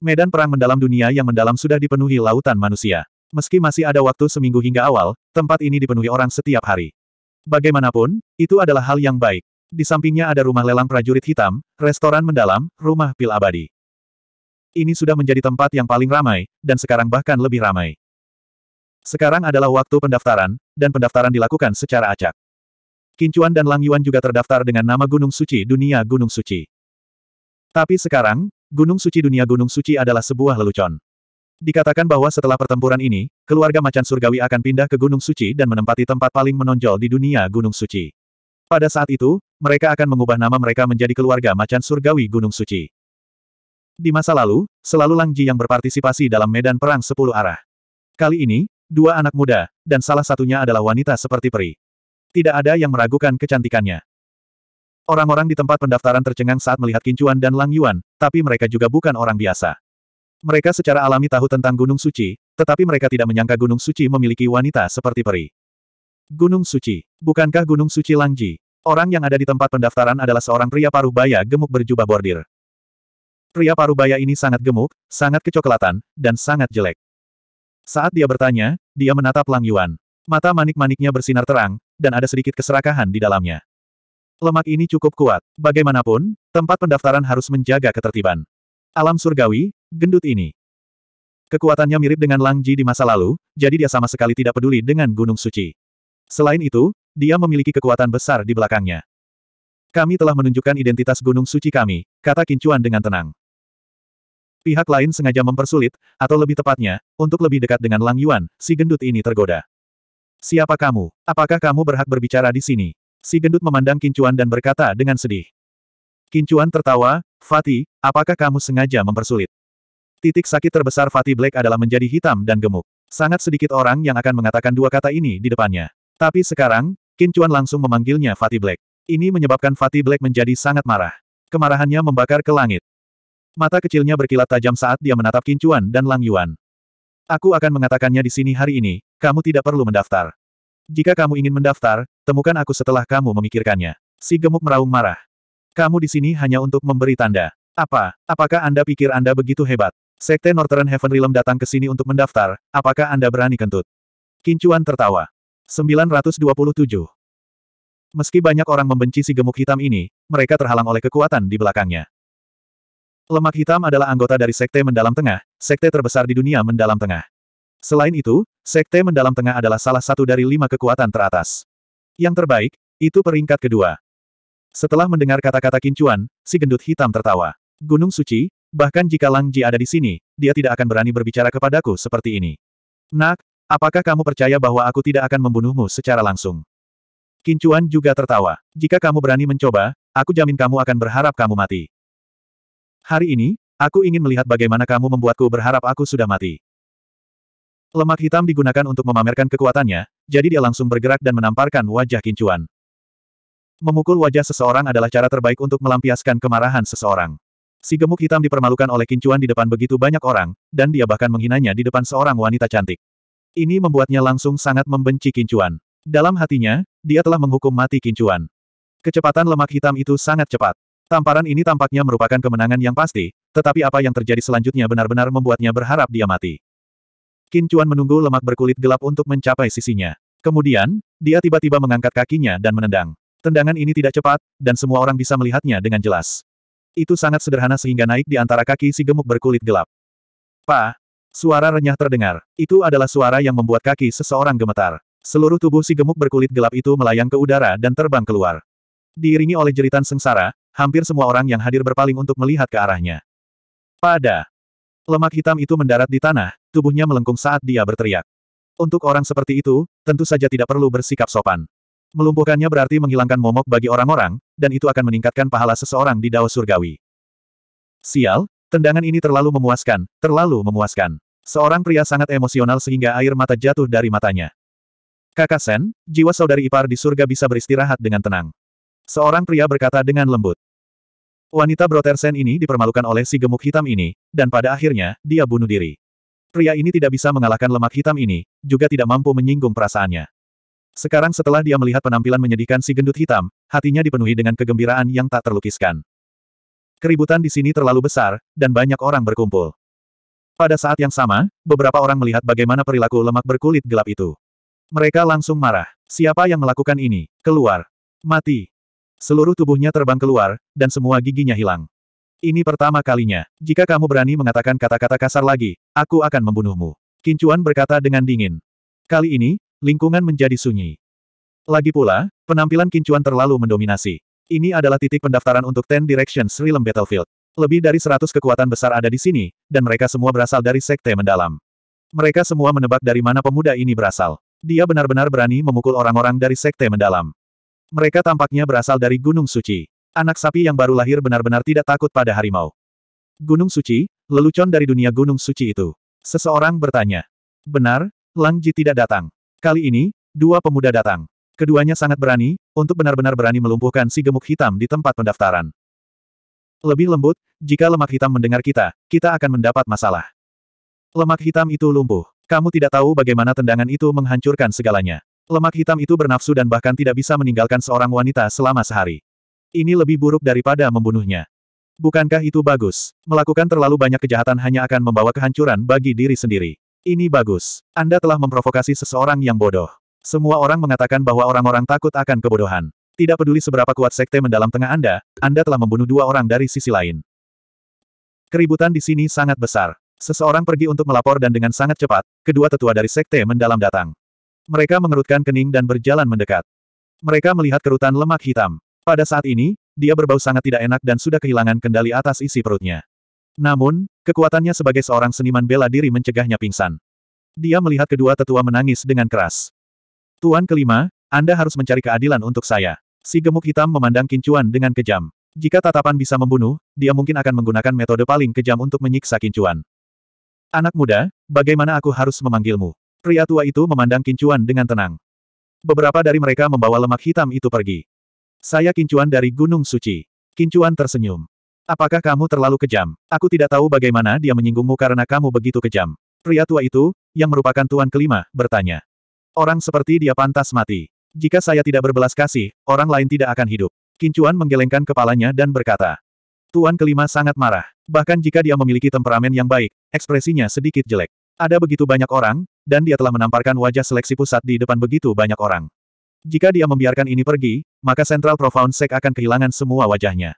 Medan perang mendalam dunia yang mendalam sudah dipenuhi lautan manusia. Meski masih ada waktu seminggu hingga awal, tempat ini dipenuhi orang setiap hari. Bagaimanapun, itu adalah hal yang baik. Di sampingnya ada rumah lelang prajurit hitam, restoran mendalam, rumah pil abadi. Ini sudah menjadi tempat yang paling ramai, dan sekarang bahkan lebih ramai. Sekarang adalah waktu pendaftaran, dan pendaftaran dilakukan secara acak. Kincuan dan Lang Yuan juga terdaftar dengan nama Gunung Suci Dunia Gunung Suci. Tapi sekarang, Gunung Suci Dunia Gunung Suci adalah sebuah lelucon. Dikatakan bahwa setelah pertempuran ini, keluarga macan surgawi akan pindah ke Gunung Suci dan menempati tempat paling menonjol di dunia Gunung Suci. Pada saat itu, mereka akan mengubah nama mereka menjadi keluarga macan surgawi Gunung Suci. Di masa lalu, selalu Langji yang berpartisipasi dalam medan perang sepuluh arah. Kali ini, dua anak muda, dan salah satunya adalah wanita seperti peri. Tidak ada yang meragukan kecantikannya. Orang-orang di tempat pendaftaran tercengang saat melihat Kincuan dan Lang Yuan, tapi mereka juga bukan orang biasa. Mereka secara alami tahu tentang Gunung Suci, tetapi mereka tidak menyangka Gunung Suci memiliki wanita seperti peri. Gunung Suci. Bukankah Gunung Suci Langji? Orang yang ada di tempat pendaftaran adalah seorang pria paruh baya gemuk berjubah bordir. Pria paruh baya ini sangat gemuk, sangat kecoklatan, dan sangat jelek. Saat dia bertanya, dia menatap Lang Yuan. Mata manik-maniknya bersinar terang, dan ada sedikit keserakahan di dalamnya. Lemak ini cukup kuat. Bagaimanapun, tempat pendaftaran harus menjaga ketertiban. Alam surgawi, gendut ini. Kekuatannya mirip dengan Lang Ji di masa lalu, jadi dia sama sekali tidak peduli dengan Gunung Suci. Selain itu, dia memiliki kekuatan besar di belakangnya. Kami telah menunjukkan identitas Gunung Suci kami, kata Kincuan dengan tenang. Pihak lain sengaja mempersulit, atau lebih tepatnya, untuk lebih dekat dengan Lang Yuan, si gendut ini tergoda. Siapa kamu? Apakah kamu berhak berbicara di sini? Si gendut memandang Kincuan dan berkata dengan sedih. Kincuan tertawa, Fatih, apakah kamu sengaja mempersulit? Titik sakit terbesar Fatih Black adalah menjadi hitam dan gemuk. Sangat sedikit orang yang akan mengatakan dua kata ini di depannya. Tapi sekarang, Kincuan langsung memanggilnya Fatih Black. Ini menyebabkan Fatih Black menjadi sangat marah. Kemarahannya membakar ke langit. Mata kecilnya berkilat tajam saat dia menatap Kincuan dan Lang Yuan. Aku akan mengatakannya di sini hari ini, kamu tidak perlu mendaftar. Jika kamu ingin mendaftar, temukan aku setelah kamu memikirkannya. Si gemuk meraung marah. Kamu di sini hanya untuk memberi tanda. Apa? Apakah Anda pikir Anda begitu hebat? Sekte Northern Heaven Realm datang ke sini untuk mendaftar, apakah Anda berani kentut? Kincuan tertawa. 927. Meski banyak orang membenci si gemuk hitam ini, mereka terhalang oleh kekuatan di belakangnya. Lemak hitam adalah anggota dari Sekte Mendalam Tengah, sekte terbesar di dunia Mendalam Tengah. Selain itu, Sekte Mendalam Tengah adalah salah satu dari lima kekuatan teratas. Yang terbaik, itu peringkat kedua. Setelah mendengar kata-kata kincuan, si gendut hitam tertawa. Gunung suci, bahkan jika Lang Ji ada di sini, dia tidak akan berani berbicara kepadaku seperti ini. Nak, apakah kamu percaya bahwa aku tidak akan membunuhmu secara langsung? Kincuan juga tertawa. Jika kamu berani mencoba, aku jamin kamu akan berharap kamu mati. Hari ini, aku ingin melihat bagaimana kamu membuatku berharap aku sudah mati. Lemak hitam digunakan untuk memamerkan kekuatannya, jadi dia langsung bergerak dan menamparkan wajah kincuan. Memukul wajah seseorang adalah cara terbaik untuk melampiaskan kemarahan seseorang. Si gemuk hitam dipermalukan oleh kincuan di depan begitu banyak orang, dan dia bahkan menghinanya di depan seorang wanita cantik. Ini membuatnya langsung sangat membenci kincuan. Dalam hatinya, dia telah menghukum mati kincuan. Kecepatan lemak hitam itu sangat cepat. Tamparan ini tampaknya merupakan kemenangan yang pasti, tetapi apa yang terjadi selanjutnya benar-benar membuatnya berharap dia mati. Qin Chuan menunggu lemak berkulit gelap untuk mencapai sisinya. Kemudian, dia tiba-tiba mengangkat kakinya dan menendang. Tendangan ini tidak cepat, dan semua orang bisa melihatnya dengan jelas. Itu sangat sederhana sehingga naik di antara kaki si gemuk berkulit gelap. Pa! Suara renyah terdengar. Itu adalah suara yang membuat kaki seseorang gemetar. Seluruh tubuh si gemuk berkulit gelap itu melayang ke udara dan terbang keluar. Diiringi oleh jeritan sengsara, hampir semua orang yang hadir berpaling untuk melihat ke arahnya. Pada lemak hitam itu mendarat di tanah, tubuhnya melengkung saat dia berteriak. Untuk orang seperti itu, tentu saja tidak perlu bersikap sopan. Melumpuhkannya berarti menghilangkan momok bagi orang-orang, dan itu akan meningkatkan pahala seseorang di Dao Surgawi. Sial, tendangan ini terlalu memuaskan, terlalu memuaskan. Seorang pria sangat emosional sehingga air mata jatuh dari matanya. Kakak Sen, jiwa saudari ipar di surga bisa beristirahat dengan tenang. Seorang pria berkata dengan lembut. Wanita Brotersen ini dipermalukan oleh si gemuk hitam ini, dan pada akhirnya, dia bunuh diri. Pria ini tidak bisa mengalahkan lemak hitam ini, juga tidak mampu menyinggung perasaannya. Sekarang setelah dia melihat penampilan menyedihkan si gendut hitam, hatinya dipenuhi dengan kegembiraan yang tak terlukiskan. Keributan di sini terlalu besar, dan banyak orang berkumpul. Pada saat yang sama, beberapa orang melihat bagaimana perilaku lemak berkulit gelap itu. Mereka langsung marah. Siapa yang melakukan ini? Keluar. Mati. Seluruh tubuhnya terbang keluar, dan semua giginya hilang. Ini pertama kalinya. Jika kamu berani mengatakan kata-kata kasar lagi, aku akan membunuhmu. Kincuan berkata dengan dingin. Kali ini, lingkungan menjadi sunyi. Lagi pula, penampilan Kincuan terlalu mendominasi. Ini adalah titik pendaftaran untuk Ten Directions Realm Battlefield. Lebih dari 100 kekuatan besar ada di sini, dan mereka semua berasal dari sekte mendalam. Mereka semua menebak dari mana pemuda ini berasal. Dia benar-benar berani memukul orang-orang dari sekte mendalam. Mereka tampaknya berasal dari Gunung Suci. Anak sapi yang baru lahir benar-benar tidak takut pada harimau. Gunung Suci, lelucon dari dunia Gunung Suci itu. Seseorang bertanya. Benar, Langji tidak datang. Kali ini, dua pemuda datang. Keduanya sangat berani, untuk benar-benar berani melumpuhkan si gemuk hitam di tempat pendaftaran. Lebih lembut, jika lemak hitam mendengar kita, kita akan mendapat masalah. Lemak hitam itu lumpuh. Kamu tidak tahu bagaimana tendangan itu menghancurkan segalanya. Lemak hitam itu bernafsu dan bahkan tidak bisa meninggalkan seorang wanita selama sehari. Ini lebih buruk daripada membunuhnya. Bukankah itu bagus? Melakukan terlalu banyak kejahatan hanya akan membawa kehancuran bagi diri sendiri. Ini bagus. Anda telah memprovokasi seseorang yang bodoh. Semua orang mengatakan bahwa orang-orang takut akan kebodohan. Tidak peduli seberapa kuat sekte mendalam tengah Anda, Anda telah membunuh dua orang dari sisi lain. Keributan di sini sangat besar. Seseorang pergi untuk melapor dan dengan sangat cepat, kedua tetua dari sekte mendalam datang. Mereka mengerutkan kening dan berjalan mendekat. Mereka melihat kerutan lemak hitam. Pada saat ini, dia berbau sangat tidak enak dan sudah kehilangan kendali atas isi perutnya. Namun, kekuatannya sebagai seorang seniman bela diri mencegahnya pingsan. Dia melihat kedua tetua menangis dengan keras. Tuan kelima, Anda harus mencari keadilan untuk saya. Si gemuk hitam memandang Kincuan dengan kejam. Jika tatapan bisa membunuh, dia mungkin akan menggunakan metode paling kejam untuk menyiksa Kincuan. Anak muda, bagaimana aku harus memanggilmu? Pria tua itu memandang Kincuan dengan tenang. Beberapa dari mereka membawa lemak hitam itu pergi. Saya Kincuan dari Gunung Suci. Kincuan tersenyum. Apakah kamu terlalu kejam? Aku tidak tahu bagaimana dia menyinggungmu karena kamu begitu kejam. Pria tua itu, yang merupakan tuan kelima, bertanya. Orang seperti dia pantas mati. Jika saya tidak berbelas kasih, orang lain tidak akan hidup. Kincuan menggelengkan kepalanya dan berkata. Tuan kelima sangat marah. Bahkan jika dia memiliki temperamen yang baik, ekspresinya sedikit jelek. Ada begitu banyak orang, dan dia telah menamparkan wajah seleksi pusat di depan begitu banyak orang. Jika dia membiarkan ini pergi, maka Central Profound Sek akan kehilangan semua wajahnya.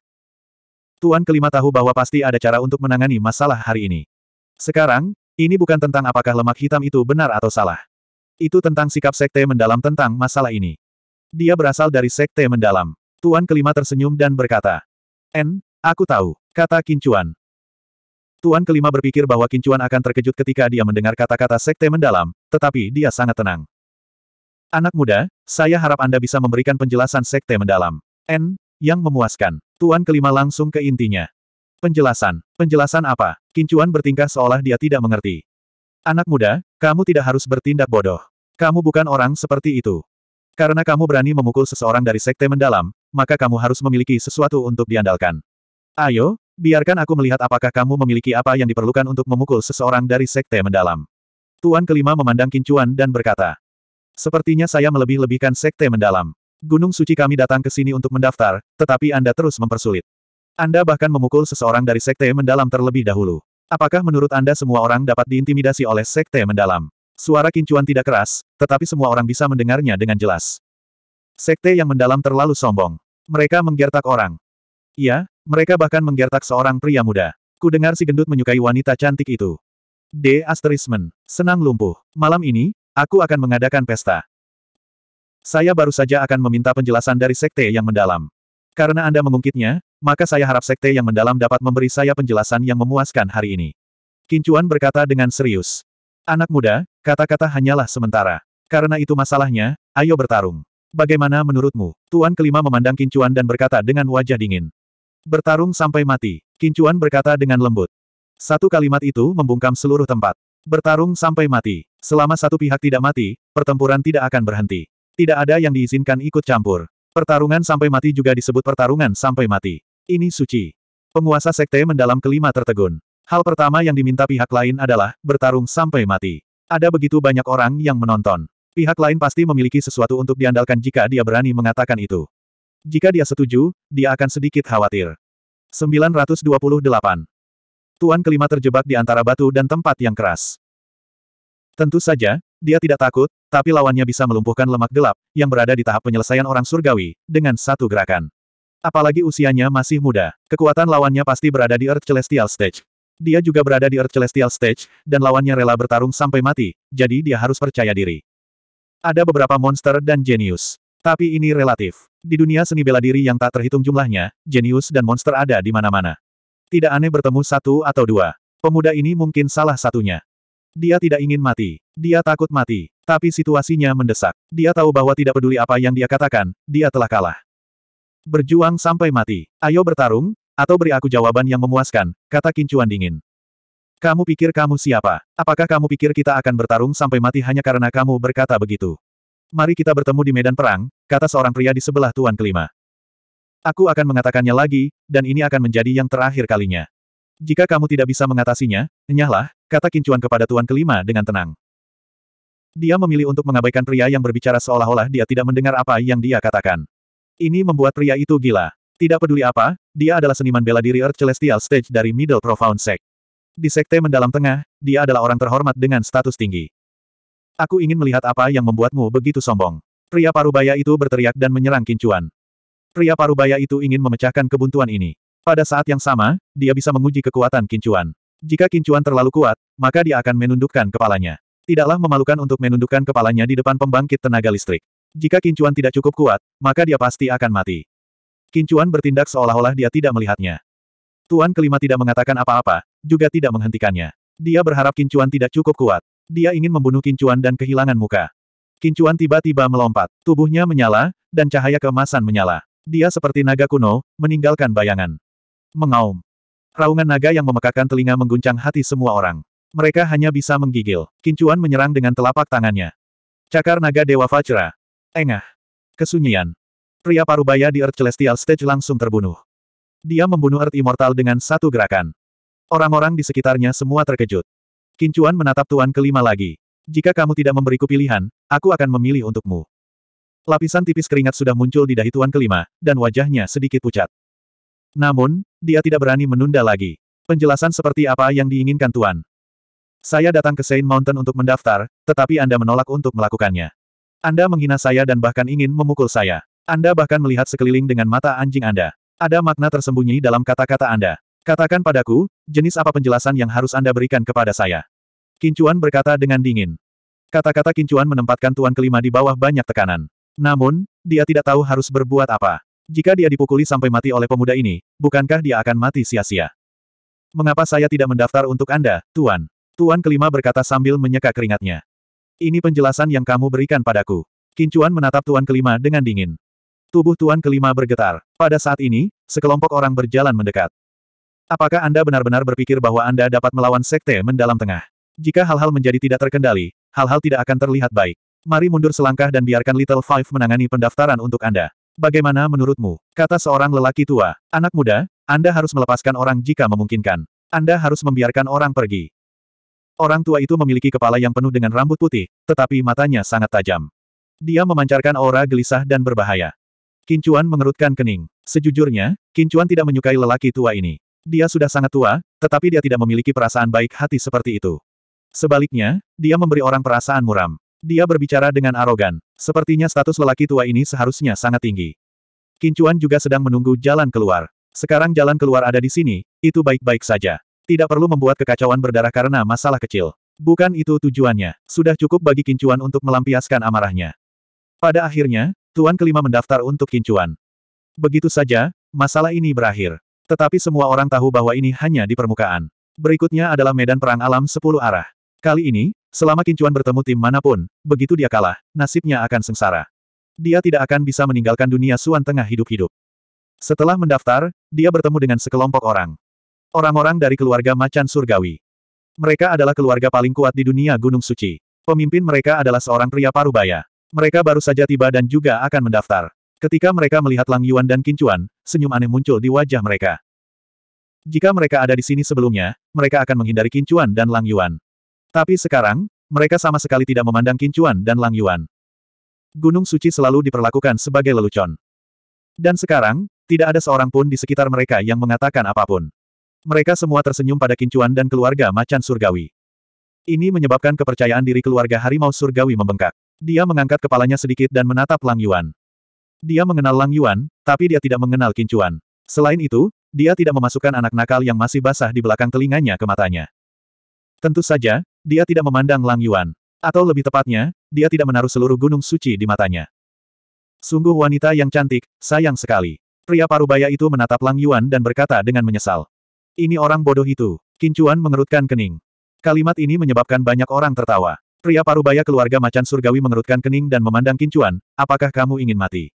Tuan kelima tahu bahwa pasti ada cara untuk menangani masalah hari ini. Sekarang, ini bukan tentang apakah lemak hitam itu benar atau salah. Itu tentang sikap sekte mendalam tentang masalah ini. Dia berasal dari sekte mendalam. Tuan kelima tersenyum dan berkata, N, aku tahu, kata Kincuan. Tuan kelima berpikir bahwa Kincuan akan terkejut ketika dia mendengar kata-kata sekte mendalam, tetapi dia sangat tenang. Anak muda, saya harap Anda bisa memberikan penjelasan sekte mendalam. N, yang memuaskan. Tuan kelima langsung ke intinya. Penjelasan. Penjelasan apa? Kincuan bertingkah seolah dia tidak mengerti. Anak muda, kamu tidak harus bertindak bodoh. Kamu bukan orang seperti itu. Karena kamu berani memukul seseorang dari sekte mendalam, maka kamu harus memiliki sesuatu untuk diandalkan. Ayo, biarkan aku melihat apakah kamu memiliki apa yang diperlukan untuk memukul seseorang dari sekte mendalam. Tuan kelima memandang Kincuan dan berkata, Sepertinya saya melebih-lebihkan sekte mendalam. Gunung suci kami datang ke sini untuk mendaftar, tetapi Anda terus mempersulit. Anda bahkan memukul seseorang dari sekte mendalam terlebih dahulu. Apakah menurut Anda semua orang dapat diintimidasi oleh sekte mendalam? Suara kincuan tidak keras, tetapi semua orang bisa mendengarnya dengan jelas. Sekte yang mendalam terlalu sombong. Mereka menggertak orang. Iya, mereka bahkan menggertak seorang pria muda. Ku dengar si gendut menyukai wanita cantik itu. D. Asterismen. Senang lumpuh. Malam ini, Aku akan mengadakan pesta. Saya baru saja akan meminta penjelasan dari sekte yang mendalam. Karena Anda mengungkitnya, maka saya harap sekte yang mendalam dapat memberi saya penjelasan yang memuaskan hari ini. Kincuan berkata dengan serius. Anak muda, kata-kata hanyalah sementara. Karena itu masalahnya, ayo bertarung. Bagaimana menurutmu? Tuan kelima memandang Kincuan dan berkata dengan wajah dingin. Bertarung sampai mati, Kincuan berkata dengan lembut. Satu kalimat itu membungkam seluruh tempat. Bertarung sampai mati. Selama satu pihak tidak mati, pertempuran tidak akan berhenti. Tidak ada yang diizinkan ikut campur. Pertarungan sampai mati juga disebut pertarungan sampai mati. Ini suci. Penguasa sekte mendalam kelima tertegun. Hal pertama yang diminta pihak lain adalah, bertarung sampai mati. Ada begitu banyak orang yang menonton. Pihak lain pasti memiliki sesuatu untuk diandalkan jika dia berani mengatakan itu. Jika dia setuju, dia akan sedikit khawatir. 928. Tuan kelima terjebak di antara batu dan tempat yang keras. Tentu saja, dia tidak takut, tapi lawannya bisa melumpuhkan lemak gelap, yang berada di tahap penyelesaian orang surgawi, dengan satu gerakan. Apalagi usianya masih muda, kekuatan lawannya pasti berada di Earth Celestial Stage. Dia juga berada di Earth Celestial Stage, dan lawannya rela bertarung sampai mati, jadi dia harus percaya diri. Ada beberapa monster dan jenius. Tapi ini relatif. Di dunia seni bela diri yang tak terhitung jumlahnya, jenius dan monster ada di mana-mana. Tidak aneh bertemu satu atau dua. Pemuda ini mungkin salah satunya. Dia tidak ingin mati. Dia takut mati. Tapi situasinya mendesak. Dia tahu bahwa tidak peduli apa yang dia katakan, dia telah kalah. Berjuang sampai mati. Ayo bertarung, atau beri aku jawaban yang memuaskan, kata Kincuan dingin. Kamu pikir kamu siapa? Apakah kamu pikir kita akan bertarung sampai mati hanya karena kamu berkata begitu? Mari kita bertemu di medan perang, kata seorang pria di sebelah tuan kelima. Aku akan mengatakannya lagi, dan ini akan menjadi yang terakhir kalinya. Jika kamu tidak bisa mengatasinya, nyahlah kata Kincuan kepada tuan kelima dengan tenang. Dia memilih untuk mengabaikan pria yang berbicara seolah-olah dia tidak mendengar apa yang dia katakan. Ini membuat pria itu gila. Tidak peduli apa, dia adalah seniman bela diri Earth Celestial Stage dari Middle Profound Sect. Di sekte mendalam tengah, dia adalah orang terhormat dengan status tinggi. Aku ingin melihat apa yang membuatmu begitu sombong. Pria parubaya itu berteriak dan menyerang Kincuan. Pria parubaya itu ingin memecahkan kebuntuan ini. Pada saat yang sama, dia bisa menguji kekuatan Kincuan. Jika kincuan terlalu kuat, maka dia akan menundukkan kepalanya. Tidaklah memalukan untuk menundukkan kepalanya di depan pembangkit tenaga listrik. Jika kincuan tidak cukup kuat, maka dia pasti akan mati. Kincuan bertindak seolah-olah dia tidak melihatnya. Tuan kelima tidak mengatakan apa-apa, juga tidak menghentikannya. Dia berharap kincuan tidak cukup kuat. Dia ingin membunuh kincuan dan kehilangan muka. Kincuan tiba-tiba melompat. Tubuhnya menyala, dan cahaya kemasan menyala. Dia seperti naga kuno, meninggalkan bayangan. Mengaum. Raungan naga yang memekakan telinga mengguncang hati semua orang. Mereka hanya bisa menggigil. Kincuan menyerang dengan telapak tangannya. Cakar naga Dewa Vajra. Engah. Kesunyian. Pria parubaya di Earth Celestial Stage langsung terbunuh. Dia membunuh Earth Immortal dengan satu gerakan. Orang-orang di sekitarnya semua terkejut. Kincuan menatap tuan kelima lagi. Jika kamu tidak memberiku pilihan, aku akan memilih untukmu. Lapisan tipis keringat sudah muncul di dahi tuan kelima, dan wajahnya sedikit pucat. Namun, dia tidak berani menunda lagi. Penjelasan seperti apa yang diinginkan Tuan? Saya datang ke Saint Mountain untuk mendaftar, tetapi Anda menolak untuk melakukannya. Anda menghina saya dan bahkan ingin memukul saya. Anda bahkan melihat sekeliling dengan mata anjing Anda. Ada makna tersembunyi dalam kata-kata Anda. Katakan padaku, jenis apa penjelasan yang harus Anda berikan kepada saya? Kincuan berkata dengan dingin. Kata-kata Kincuan menempatkan tuan kelima di bawah banyak tekanan. Namun, dia tidak tahu harus berbuat apa. Jika dia dipukuli sampai mati oleh pemuda ini, bukankah dia akan mati sia-sia? Mengapa saya tidak mendaftar untuk Anda, Tuan? Tuan kelima berkata sambil menyeka keringatnya. Ini penjelasan yang kamu berikan padaku. Kincuan menatap Tuan kelima dengan dingin. Tubuh Tuan kelima bergetar. Pada saat ini, sekelompok orang berjalan mendekat. Apakah Anda benar-benar berpikir bahwa Anda dapat melawan sekte mendalam tengah? Jika hal-hal menjadi tidak terkendali, hal-hal tidak akan terlihat baik. Mari mundur selangkah dan biarkan Little Five menangani pendaftaran untuk Anda. Bagaimana menurutmu? Kata seorang lelaki tua. Anak muda, Anda harus melepaskan orang jika memungkinkan. Anda harus membiarkan orang pergi. Orang tua itu memiliki kepala yang penuh dengan rambut putih, tetapi matanya sangat tajam. Dia memancarkan aura gelisah dan berbahaya. Kincuan mengerutkan kening. Sejujurnya, Kincuan tidak menyukai lelaki tua ini. Dia sudah sangat tua, tetapi dia tidak memiliki perasaan baik hati seperti itu. Sebaliknya, dia memberi orang perasaan muram. Dia berbicara dengan arogan. Sepertinya status lelaki tua ini seharusnya sangat tinggi. Kincuan juga sedang menunggu jalan keluar. Sekarang jalan keluar ada di sini, itu baik-baik saja. Tidak perlu membuat kekacauan berdarah karena masalah kecil. Bukan itu tujuannya. Sudah cukup bagi Kincuan untuk melampiaskan amarahnya. Pada akhirnya, Tuan Kelima mendaftar untuk Kincuan. Begitu saja, masalah ini berakhir. Tetapi semua orang tahu bahwa ini hanya di permukaan. Berikutnya adalah medan perang alam sepuluh arah. Kali ini, Selama Kincuan bertemu tim manapun, begitu dia kalah, nasibnya akan sengsara. Dia tidak akan bisa meninggalkan dunia Suan Tengah hidup-hidup. Setelah mendaftar, dia bertemu dengan sekelompok orang. Orang-orang dari keluarga macan surgawi. Mereka adalah keluarga paling kuat di dunia Gunung Suci. Pemimpin mereka adalah seorang pria parubaya. Mereka baru saja tiba dan juga akan mendaftar. Ketika mereka melihat Lang Yuan dan Kincuan, senyum aneh muncul di wajah mereka. Jika mereka ada di sini sebelumnya, mereka akan menghindari Kincuan dan Lang Yuan. Tapi sekarang, mereka sama sekali tidak memandang Kincuan dan Lang Yuan. Gunung suci selalu diperlakukan sebagai lelucon. Dan sekarang, tidak ada seorang pun di sekitar mereka yang mengatakan apapun. Mereka semua tersenyum pada Kincuan dan keluarga macan surgawi. Ini menyebabkan kepercayaan diri keluarga harimau surgawi membengkak. Dia mengangkat kepalanya sedikit dan menatap Lang Yuan. Dia mengenal Lang Yuan, tapi dia tidak mengenal Kincuan. Selain itu, dia tidak memasukkan anak nakal yang masih basah di belakang telinganya ke matanya. Tentu saja, dia tidak memandang Lang Yuan. Atau lebih tepatnya, dia tidak menaruh seluruh gunung suci di matanya. Sungguh wanita yang cantik, sayang sekali. Pria parubaya itu menatap Lang Yuan dan berkata dengan menyesal. Ini orang bodoh itu. Kincuan mengerutkan kening. Kalimat ini menyebabkan banyak orang tertawa. Pria parubaya keluarga macan surgawi mengerutkan kening dan memandang Kincuan, apakah kamu ingin mati?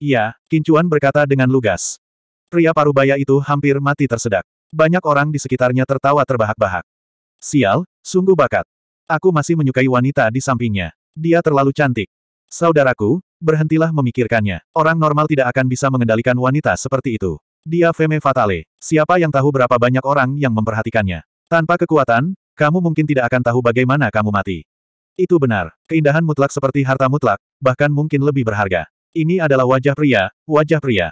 Iya, Kincuan berkata dengan lugas. Pria parubaya itu hampir mati tersedak. Banyak orang di sekitarnya tertawa terbahak-bahak. Sial, sungguh bakat. Aku masih menyukai wanita di sampingnya. Dia terlalu cantik. Saudaraku, berhentilah memikirkannya. Orang normal tidak akan bisa mengendalikan wanita seperti itu. Dia feme fatale. Siapa yang tahu berapa banyak orang yang memperhatikannya. Tanpa kekuatan, kamu mungkin tidak akan tahu bagaimana kamu mati. Itu benar. Keindahan mutlak seperti harta mutlak, bahkan mungkin lebih berharga. Ini adalah wajah pria, wajah pria.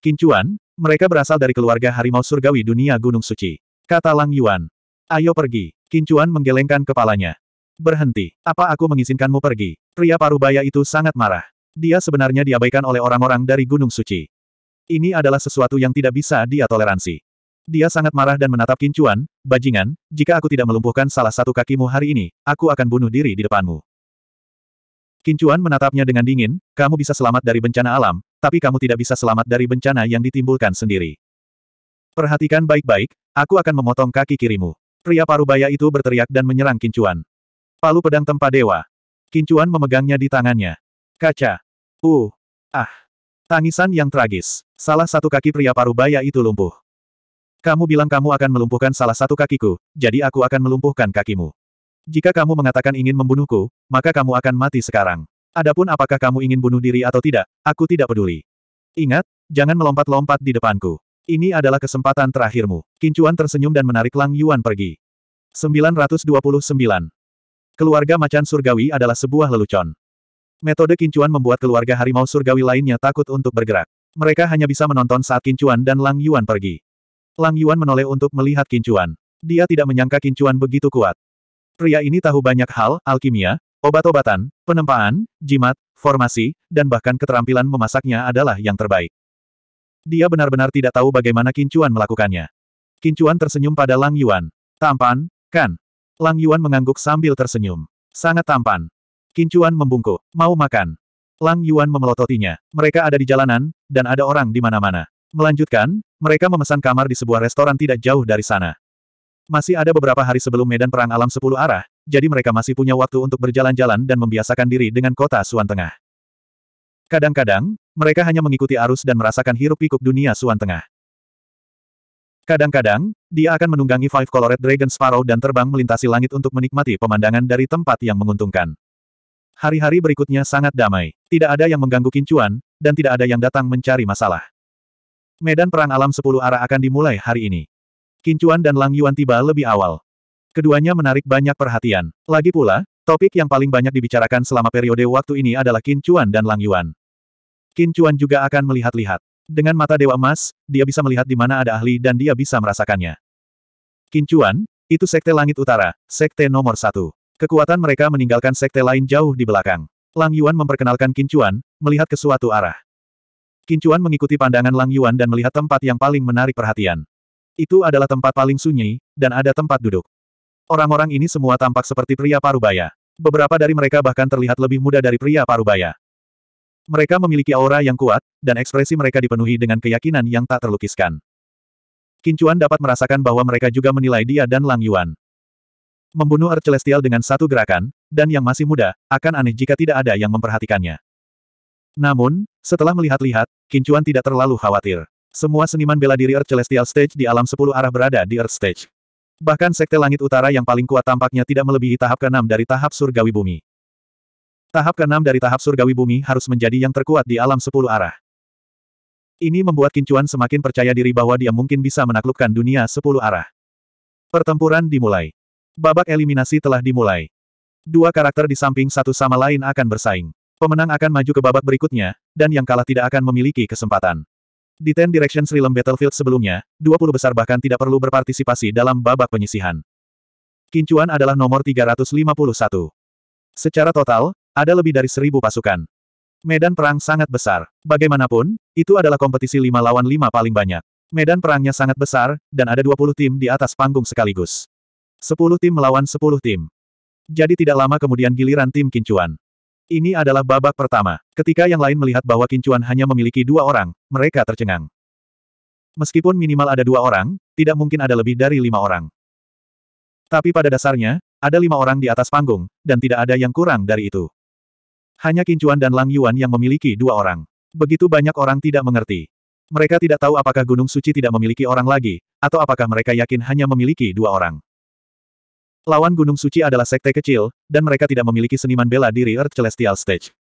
Kincuan, mereka berasal dari keluarga harimau surgawi dunia Gunung Suci. Kata Lang Yuan. Ayo pergi. Kincuan menggelengkan kepalanya. Berhenti. Apa aku mengizinkanmu pergi? Pria parubaya itu sangat marah. Dia sebenarnya diabaikan oleh orang-orang dari Gunung Suci. Ini adalah sesuatu yang tidak bisa dia toleransi. Dia sangat marah dan menatap Kincuan, bajingan, jika aku tidak melumpuhkan salah satu kakimu hari ini, aku akan bunuh diri di depanmu. Kincuan menatapnya dengan dingin, kamu bisa selamat dari bencana alam, tapi kamu tidak bisa selamat dari bencana yang ditimbulkan sendiri. Perhatikan baik-baik, aku akan memotong kaki kirimu. Pria parubaya itu berteriak dan menyerang Kincuan. Palu pedang tempa dewa. Kincuan memegangnya di tangannya. Kaca. Uh. Ah. Tangisan yang tragis. Salah satu kaki pria parubaya itu lumpuh. Kamu bilang kamu akan melumpuhkan salah satu kakiku, jadi aku akan melumpuhkan kakimu. Jika kamu mengatakan ingin membunuhku, maka kamu akan mati sekarang. Adapun apakah kamu ingin bunuh diri atau tidak, aku tidak peduli. Ingat, jangan melompat-lompat di depanku. Ini adalah kesempatan terakhirmu. Kincuan tersenyum dan menarik Lang Yuan pergi. 929. Keluarga macan surgawi adalah sebuah lelucon. Metode Kincuan membuat keluarga harimau surgawi lainnya takut untuk bergerak. Mereka hanya bisa menonton saat Kincuan dan Lang Yuan pergi. Lang Yuan menoleh untuk melihat Kincuan. Dia tidak menyangka Kincuan begitu kuat. Pria ini tahu banyak hal, alkimia, obat-obatan, penempaan, jimat, formasi, dan bahkan keterampilan memasaknya adalah yang terbaik. Dia benar-benar tidak tahu bagaimana Kincuan melakukannya. Kincuan tersenyum pada Lang Yuan. Tampan, kan? Lang Yuan mengangguk sambil tersenyum. Sangat tampan. Kincuan membungkuk. Mau makan. Lang Yuan memelototinya. Mereka ada di jalanan, dan ada orang di mana-mana. Melanjutkan, mereka memesan kamar di sebuah restoran tidak jauh dari sana. Masih ada beberapa hari sebelum Medan Perang Alam sepuluh arah, jadi mereka masih punya waktu untuk berjalan-jalan dan membiasakan diri dengan kota Suan Tengah. Kadang-kadang, mereka hanya mengikuti arus dan merasakan hirup pikuk dunia Suan Tengah. Kadang-kadang, dia akan menunggangi Five Colored Dragon Sparrow dan terbang melintasi langit untuk menikmati pemandangan dari tempat yang menguntungkan. Hari-hari berikutnya sangat damai. Tidak ada yang mengganggu kincuan, dan tidak ada yang datang mencari masalah. Medan Perang Alam sepuluh Arah akan dimulai hari ini. Kincuan dan Lang Yuan tiba lebih awal. Keduanya menarik banyak perhatian. Lagi pula, topik yang paling banyak dibicarakan selama periode waktu ini adalah Kincuan dan Lang Yuan. Qin Chuan juga akan melihat-lihat. Dengan mata Dewa Emas, dia bisa melihat di mana ada ahli dan dia bisa merasakannya. Qin Chuan, itu Sekte Langit Utara, Sekte nomor satu. Kekuatan mereka meninggalkan Sekte lain jauh di belakang. Lang Yuan memperkenalkan Qin Chuan, melihat ke suatu arah. Qin Chuan mengikuti pandangan Lang Yuan dan melihat tempat yang paling menarik perhatian. Itu adalah tempat paling sunyi, dan ada tempat duduk. Orang-orang ini semua tampak seperti pria parubaya. Beberapa dari mereka bahkan terlihat lebih muda dari pria parubaya. Mereka memiliki aura yang kuat, dan ekspresi mereka dipenuhi dengan keyakinan yang tak terlukiskan. Kincuan dapat merasakan bahwa mereka juga menilai dia dan Lang Yuan. Membunuh Earth Celestial dengan satu gerakan, dan yang masih muda, akan aneh jika tidak ada yang memperhatikannya. Namun, setelah melihat-lihat, Kincuan tidak terlalu khawatir. Semua seniman bela diri Earth Celestial Stage di alam sepuluh arah berada di Earth Stage. Bahkan Sekte Langit Utara yang paling kuat tampaknya tidak melebihi tahap ke-6 dari tahap surgawi bumi. Tahap keenam dari tahap surgawi bumi harus menjadi yang terkuat di alam sepuluh arah. Ini membuat Kincuan semakin percaya diri bahwa dia mungkin bisa menaklukkan dunia sepuluh arah. Pertempuran dimulai. Babak eliminasi telah dimulai. Dua karakter di samping satu sama lain akan bersaing. Pemenang akan maju ke babak berikutnya, dan yang kalah tidak akan memiliki kesempatan. Di Ten Directions Realm Battlefield sebelumnya, 20 besar bahkan tidak perlu berpartisipasi dalam babak penyisihan. Kincuan adalah nomor 351. Secara total, ada lebih dari seribu pasukan. Medan perang sangat besar. Bagaimanapun, itu adalah kompetisi lima lawan lima paling banyak. Medan perangnya sangat besar, dan ada 20 tim di atas panggung sekaligus. 10 tim melawan 10 tim. Jadi tidak lama kemudian giliran tim Kincuan. Ini adalah babak pertama. Ketika yang lain melihat bahwa Kincuan hanya memiliki dua orang, mereka tercengang. Meskipun minimal ada dua orang, tidak mungkin ada lebih dari lima orang. Tapi pada dasarnya, ada lima orang di atas panggung, dan tidak ada yang kurang dari itu. Hanya Kincuan dan Lang Yuan yang memiliki dua orang. Begitu banyak orang tidak mengerti. Mereka tidak tahu apakah Gunung Suci tidak memiliki orang lagi, atau apakah mereka yakin hanya memiliki dua orang. Lawan Gunung Suci adalah sekte kecil, dan mereka tidak memiliki seniman bela diri Earth Celestial Stage.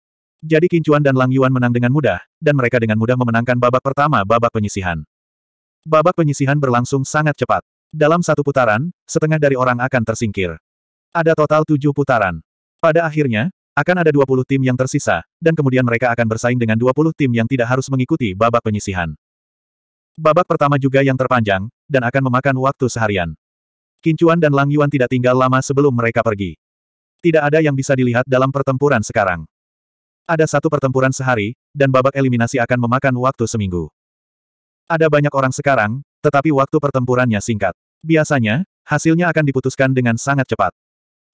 Jadi Kincuan dan Lang Yuan menang dengan mudah, dan mereka dengan mudah memenangkan babak pertama babak penyisihan. Babak penyisihan berlangsung sangat cepat. Dalam satu putaran, setengah dari orang akan tersingkir. Ada total tujuh putaran. Pada akhirnya, akan ada 20 tim yang tersisa, dan kemudian mereka akan bersaing dengan 20 tim yang tidak harus mengikuti babak penyisihan. Babak pertama juga yang terpanjang, dan akan memakan waktu seharian. Kincuan dan Lang Yuan tidak tinggal lama sebelum mereka pergi. Tidak ada yang bisa dilihat dalam pertempuran sekarang. Ada satu pertempuran sehari, dan babak eliminasi akan memakan waktu seminggu. Ada banyak orang sekarang, tetapi waktu pertempurannya singkat. Biasanya, hasilnya akan diputuskan dengan sangat cepat.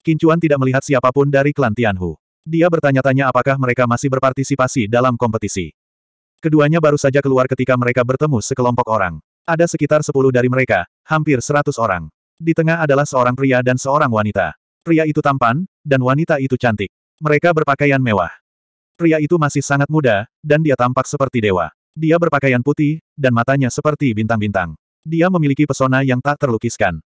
Kincuan tidak melihat siapapun dari klan Tianhu. Dia bertanya-tanya apakah mereka masih berpartisipasi dalam kompetisi. Keduanya baru saja keluar ketika mereka bertemu sekelompok orang. Ada sekitar sepuluh dari mereka, hampir seratus orang. Di tengah adalah seorang pria dan seorang wanita. Pria itu tampan, dan wanita itu cantik. Mereka berpakaian mewah. Pria itu masih sangat muda, dan dia tampak seperti dewa. Dia berpakaian putih, dan matanya seperti bintang-bintang. Dia memiliki pesona yang tak terlukiskan.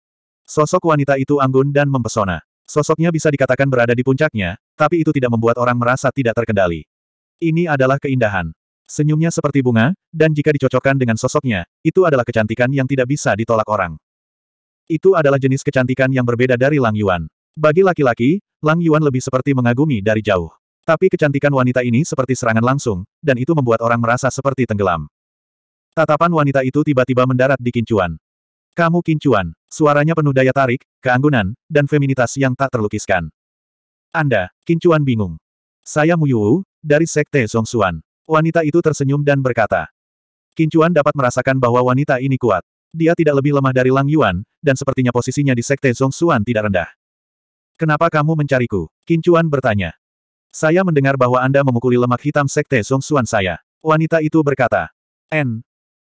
Sosok wanita itu anggun dan mempesona. Sosoknya bisa dikatakan berada di puncaknya, tapi itu tidak membuat orang merasa tidak terkendali. Ini adalah keindahan. Senyumnya seperti bunga, dan jika dicocokkan dengan sosoknya, itu adalah kecantikan yang tidak bisa ditolak orang. Itu adalah jenis kecantikan yang berbeda dari Lang Yuan. Bagi laki-laki, Lang Yuan lebih seperti mengagumi dari jauh. Tapi kecantikan wanita ini seperti serangan langsung, dan itu membuat orang merasa seperti tenggelam. Tatapan wanita itu tiba-tiba mendarat di kincuan. Kamu kincuan. Suaranya penuh daya tarik, keanggunan, dan feminitas yang tak terlukiskan. Anda, Kincuan bingung. Saya Muyu, dari Sekte Suan. Wanita itu tersenyum dan berkata. Kincuan dapat merasakan bahwa wanita ini kuat. Dia tidak lebih lemah dari Lang Yuan, dan sepertinya posisinya di Sekte Suan tidak rendah. Kenapa kamu mencariku? Kincuan bertanya. Saya mendengar bahwa Anda memukuli lemak hitam Sekte Suan saya. Wanita itu berkata. N.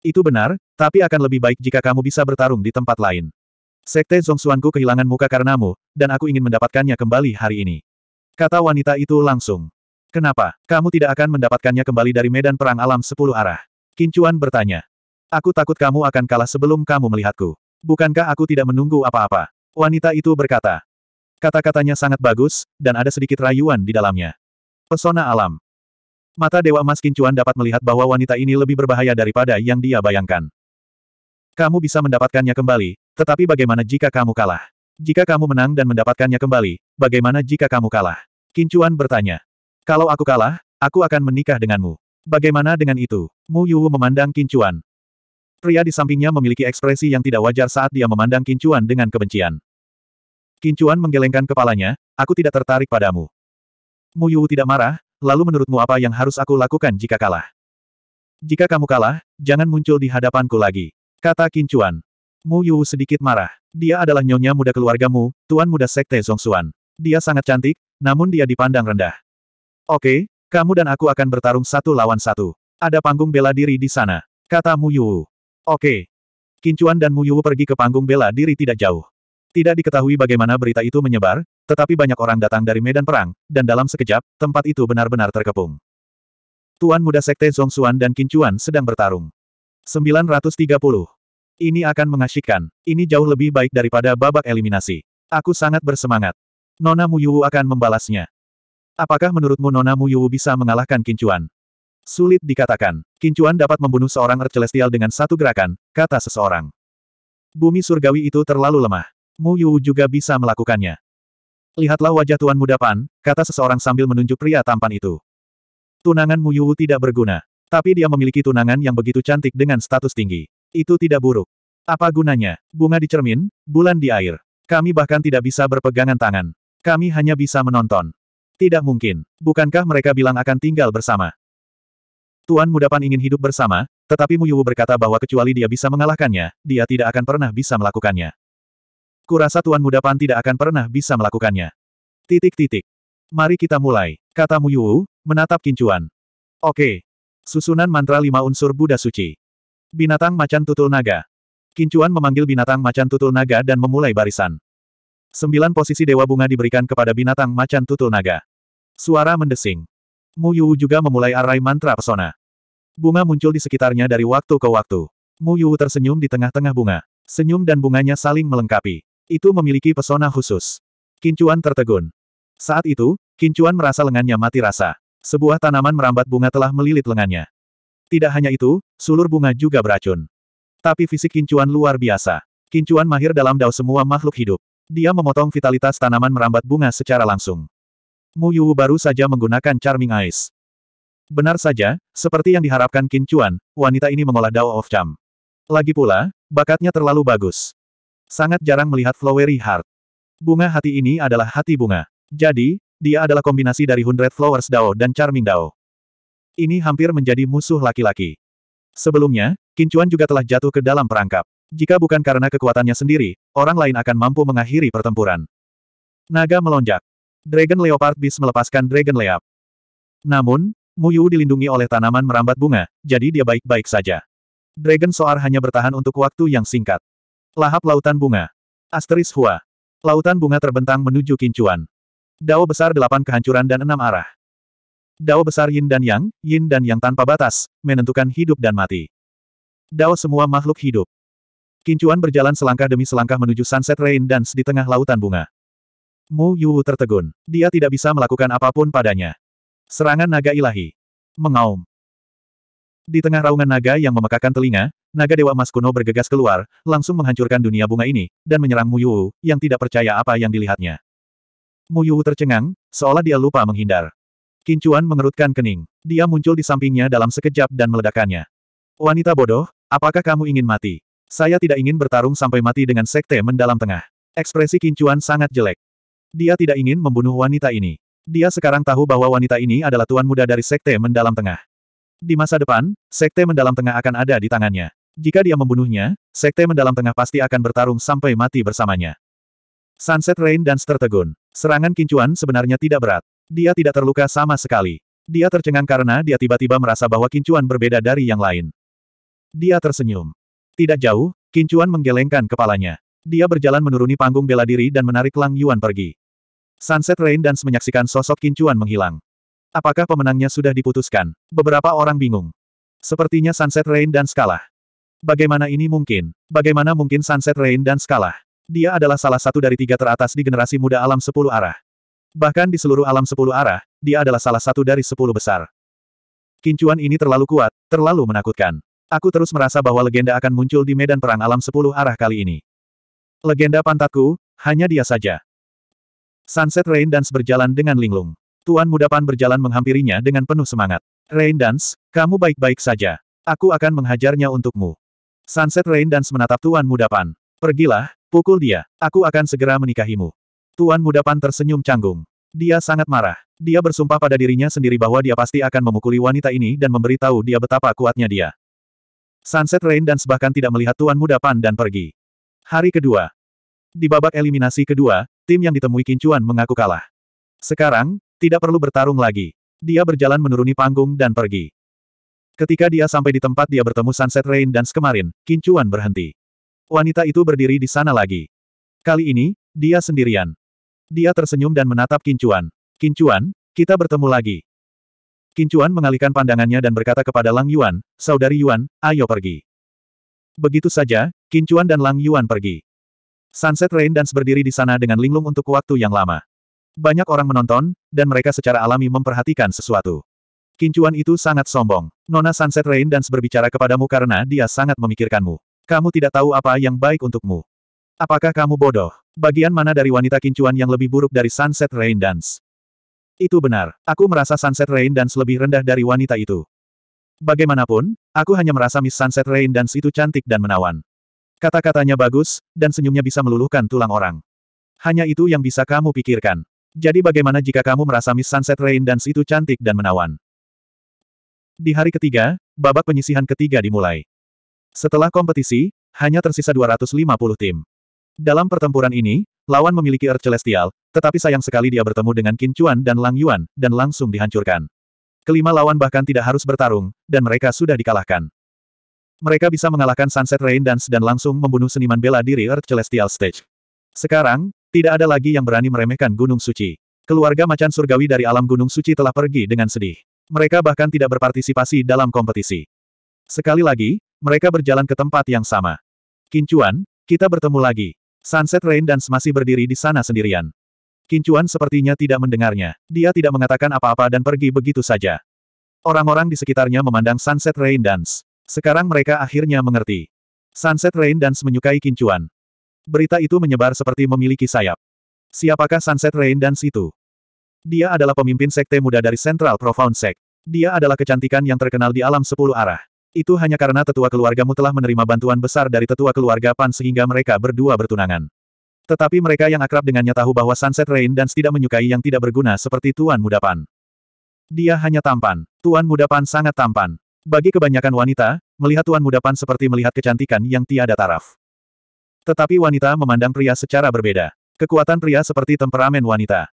Itu benar, tapi akan lebih baik jika kamu bisa bertarung di tempat lain. Sekte Zongsuanku kehilangan muka karenamu, dan aku ingin mendapatkannya kembali hari ini. Kata wanita itu langsung. Kenapa? Kamu tidak akan mendapatkannya kembali dari medan perang alam sepuluh arah. Kincuan bertanya. Aku takut kamu akan kalah sebelum kamu melihatku. Bukankah aku tidak menunggu apa-apa? Wanita itu berkata. Kata-katanya sangat bagus, dan ada sedikit rayuan di dalamnya. Pesona alam. Mata Dewa Mas Kincuan dapat melihat bahwa wanita ini lebih berbahaya daripada yang dia bayangkan. Kamu bisa mendapatkannya kembali, tetapi bagaimana jika kamu kalah? Jika kamu menang dan mendapatkannya kembali, bagaimana jika kamu kalah? Kincuan bertanya. Kalau aku kalah, aku akan menikah denganmu. Bagaimana dengan itu? Mu Yuwu memandang Kincuan. Pria di sampingnya memiliki ekspresi yang tidak wajar saat dia memandang Kincuan dengan kebencian. Kincuan menggelengkan kepalanya, aku tidak tertarik padamu. Mu Yuwu tidak marah, lalu menurutmu apa yang harus aku lakukan jika kalah? Jika kamu kalah, jangan muncul di hadapanku lagi. Kata Kincuan. Mu Yu sedikit marah. Dia adalah nyonya muda keluargamu, tuan muda sekte Zongsuan. Dia sangat cantik, namun dia dipandang rendah. Oke, kamu dan aku akan bertarung satu lawan satu. Ada panggung bela diri di sana. Kata Mu Yu. Oke. Kincuan dan Mu Yu pergi ke panggung bela diri tidak jauh. Tidak diketahui bagaimana berita itu menyebar, tetapi banyak orang datang dari medan perang, dan dalam sekejap, tempat itu benar-benar terkepung. Tuan muda sekte Zongsuan dan Kincuan sedang bertarung. 930. Ini akan mengasyikkan. Ini jauh lebih baik daripada babak eliminasi. Aku sangat bersemangat. Nona Muyuwu akan membalasnya. Apakah menurutmu Nona Muyuwu bisa mengalahkan Kincuan? Sulit dikatakan. Kincuan dapat membunuh seorang Earth dengan satu gerakan, kata seseorang. Bumi surgawi itu terlalu lemah. Muyuwu juga bisa melakukannya. Lihatlah wajah Tuan Muda Pan, kata seseorang sambil menunjuk pria tampan itu. Tunangan Muyuwu tidak berguna. Tapi dia memiliki tunangan yang begitu cantik dengan status tinggi. Itu tidak buruk. Apa gunanya? Bunga di cermin, bulan di air. Kami bahkan tidak bisa berpegangan tangan. Kami hanya bisa menonton. Tidak mungkin. Bukankah mereka bilang akan tinggal bersama? Tuan Mudapan ingin hidup bersama, tetapi Muyuwu berkata bahwa kecuali dia bisa mengalahkannya, dia tidak akan pernah bisa melakukannya. Kurasa Tuan Mudapan tidak akan pernah bisa melakukannya. Titik-titik. Mari kita mulai, kata Muyuwu, menatap kincuan. Oke, Susunan mantra lima unsur Buddha suci. Binatang macan tutul naga. Kincuan memanggil binatang macan tutul naga dan memulai barisan. Sembilan posisi dewa bunga diberikan kepada binatang macan tutul naga. Suara mendesing. Mu Yu juga memulai arai mantra pesona. Bunga muncul di sekitarnya dari waktu ke waktu. Mu Yu tersenyum di tengah-tengah bunga. Senyum dan bunganya saling melengkapi. Itu memiliki pesona khusus. Kincuan tertegun. Saat itu, Kincuan merasa lengannya mati rasa. Sebuah tanaman merambat bunga telah melilit lengannya. Tidak hanya itu, sulur bunga juga beracun. Tapi fisik kincuan luar biasa. Kincuan mahir dalam dao semua makhluk hidup. Dia memotong vitalitas tanaman merambat bunga secara langsung. Mu Yuwu baru saja menggunakan Charming Eyes. Benar saja, seperti yang diharapkan Kincuan, wanita ini mengolah Dao of Cham. Lagi pula, bakatnya terlalu bagus. Sangat jarang melihat Flowery Heart. Bunga hati ini adalah hati bunga. Jadi, dia adalah kombinasi dari Hundred Flowers Dao dan Charming Dao. Ini hampir menjadi musuh laki-laki. Sebelumnya, Kincuan juga telah jatuh ke dalam perangkap. Jika bukan karena kekuatannya sendiri, orang lain akan mampu mengakhiri pertempuran. Naga melonjak. Dragon Leopard Beast melepaskan Dragon Leap. Namun, Muyu dilindungi oleh tanaman merambat bunga, jadi dia baik-baik saja. Dragon Soar hanya bertahan untuk waktu yang singkat. Lahap Lautan Bunga. Asteris Hua. Lautan bunga terbentang menuju kincuan. Dao besar delapan kehancuran dan enam arah. Dao besar yin dan yang, yin dan yang tanpa batas, menentukan hidup dan mati. Dao semua makhluk hidup. Kincuan berjalan selangkah demi selangkah menuju sunset rain dance di tengah lautan bunga. Mu Yu tertegun. Dia tidak bisa melakukan apapun padanya. Serangan naga ilahi. Mengaum. Di tengah raungan naga yang memekakan telinga, naga Dewa Emas kuno bergegas keluar, langsung menghancurkan dunia bunga ini, dan menyerang Mu Yu, yang tidak percaya apa yang dilihatnya. Mu Muyu tercengang, seolah dia lupa menghindar. Kincuan mengerutkan kening. Dia muncul di sampingnya dalam sekejap dan meledakannya. Wanita bodoh, apakah kamu ingin mati? Saya tidak ingin bertarung sampai mati dengan sekte mendalam tengah. Ekspresi Kincuan sangat jelek. Dia tidak ingin membunuh wanita ini. Dia sekarang tahu bahwa wanita ini adalah tuan muda dari sekte mendalam tengah. Di masa depan, sekte mendalam tengah akan ada di tangannya. Jika dia membunuhnya, sekte mendalam tengah pasti akan bertarung sampai mati bersamanya. Sunset Rain dan Stertegun. Serangan Kincuan sebenarnya tidak berat. Dia tidak terluka sama sekali. Dia tercengang karena dia tiba-tiba merasa bahwa Kincuan berbeda dari yang lain. Dia tersenyum. Tidak jauh, Kincuan menggelengkan kepalanya. Dia berjalan menuruni panggung bela diri dan menarik Lang Yuan pergi. Sunset Rain dan menyaksikan sosok Kincuan menghilang. Apakah pemenangnya sudah diputuskan? Beberapa orang bingung. Sepertinya Sunset Rain dan Skala. Bagaimana ini mungkin? Bagaimana mungkin Sunset Rain dan Skala? Dia adalah salah satu dari tiga teratas di generasi muda alam sepuluh arah. Bahkan di seluruh alam sepuluh arah, dia adalah salah satu dari sepuluh besar. Kincuan ini terlalu kuat, terlalu menakutkan. Aku terus merasa bahwa legenda akan muncul di medan perang alam sepuluh arah kali ini. Legenda pantatku, hanya dia saja. Sunset Rain Dance berjalan dengan linglung. Tuan Muda Pan berjalan menghampirinya dengan penuh semangat. Rain Dance, kamu baik-baik saja. Aku akan menghajarnya untukmu. Sunset Rain Dance menatap Tuan Muda Pan. Pergilah, Pukul dia. Aku akan segera menikahimu. Tuan muda Pan tersenyum canggung. Dia sangat marah. Dia bersumpah pada dirinya sendiri bahwa dia pasti akan memukuli wanita ini dan memberitahu dia betapa kuatnya dia. Sunset Rain dan sebahkan tidak melihat Tuan muda Pan dan pergi. Hari kedua. Di babak eliminasi kedua, tim yang ditemui Kincuan mengaku kalah. Sekarang, tidak perlu bertarung lagi. Dia berjalan menuruni panggung dan pergi. Ketika dia sampai di tempat dia bertemu Sunset Rain dan kemarin, Kincuan berhenti. Wanita itu berdiri di sana lagi. Kali ini, dia sendirian. Dia tersenyum dan menatap Kincuan. Kincuan, kita bertemu lagi. Kincuan mengalihkan pandangannya dan berkata kepada Lang Yuan, Saudari Yuan, ayo pergi. Begitu saja, Kincuan dan Lang Yuan pergi. Sunset Rain Dance berdiri di sana dengan linglung untuk waktu yang lama. Banyak orang menonton, dan mereka secara alami memperhatikan sesuatu. Kincuan itu sangat sombong. Nona Sunset Rain Dance berbicara kepadamu karena dia sangat memikirkanmu. Kamu tidak tahu apa yang baik untukmu. Apakah kamu bodoh? Bagian mana dari wanita kincuan yang lebih buruk dari Sunset Rain Dance? Itu benar, aku merasa Sunset Rain Dance lebih rendah dari wanita itu. Bagaimanapun, aku hanya merasa Miss Sunset Rain Dance itu cantik dan menawan. Kata-katanya bagus, dan senyumnya bisa meluluhkan tulang orang. Hanya itu yang bisa kamu pikirkan. Jadi bagaimana jika kamu merasa Miss Sunset Rain Dance itu cantik dan menawan? Di hari ketiga, babak penyisihan ketiga dimulai. Setelah kompetisi, hanya tersisa 250 tim. Dalam pertempuran ini, lawan memiliki Earth Celestial, tetapi sayang sekali dia bertemu dengan Qin Chuan dan Lang Yuan, dan langsung dihancurkan. Kelima lawan bahkan tidak harus bertarung, dan mereka sudah dikalahkan. Mereka bisa mengalahkan Sunset Rain Dance dan langsung membunuh seniman bela diri Earth Celestial Stage. Sekarang, tidak ada lagi yang berani meremehkan Gunung Suci. Keluarga macan surgawi dari alam Gunung Suci telah pergi dengan sedih. Mereka bahkan tidak berpartisipasi dalam kompetisi. Sekali lagi, mereka berjalan ke tempat yang sama. Kincuan, kita bertemu lagi. Sunset Rain dan masih berdiri di sana sendirian. Kincuan sepertinya tidak mendengarnya. Dia tidak mengatakan apa-apa dan pergi begitu saja. Orang-orang di sekitarnya memandang Sunset Rain Dance. Sekarang mereka akhirnya mengerti. Sunset Rain Dance menyukai Kincuan. Berita itu menyebar seperti memiliki sayap. Siapakah Sunset Rain Dance itu? Dia adalah pemimpin sekte muda dari Central Profound Sect. Dia adalah kecantikan yang terkenal di alam sepuluh arah. Itu hanya karena tetua keluargamu telah menerima bantuan besar dari tetua keluarga Pan sehingga mereka berdua bertunangan. Tetapi mereka yang akrab dengannya tahu bahwa Sunset Rain dan tidak menyukai yang tidak berguna seperti Tuan Muda Pan. Dia hanya tampan. Tuan Muda Pan sangat tampan. Bagi kebanyakan wanita, melihat Tuan Muda Pan seperti melihat kecantikan yang tiada taraf. Tetapi wanita memandang pria secara berbeda. Kekuatan pria seperti temperamen wanita.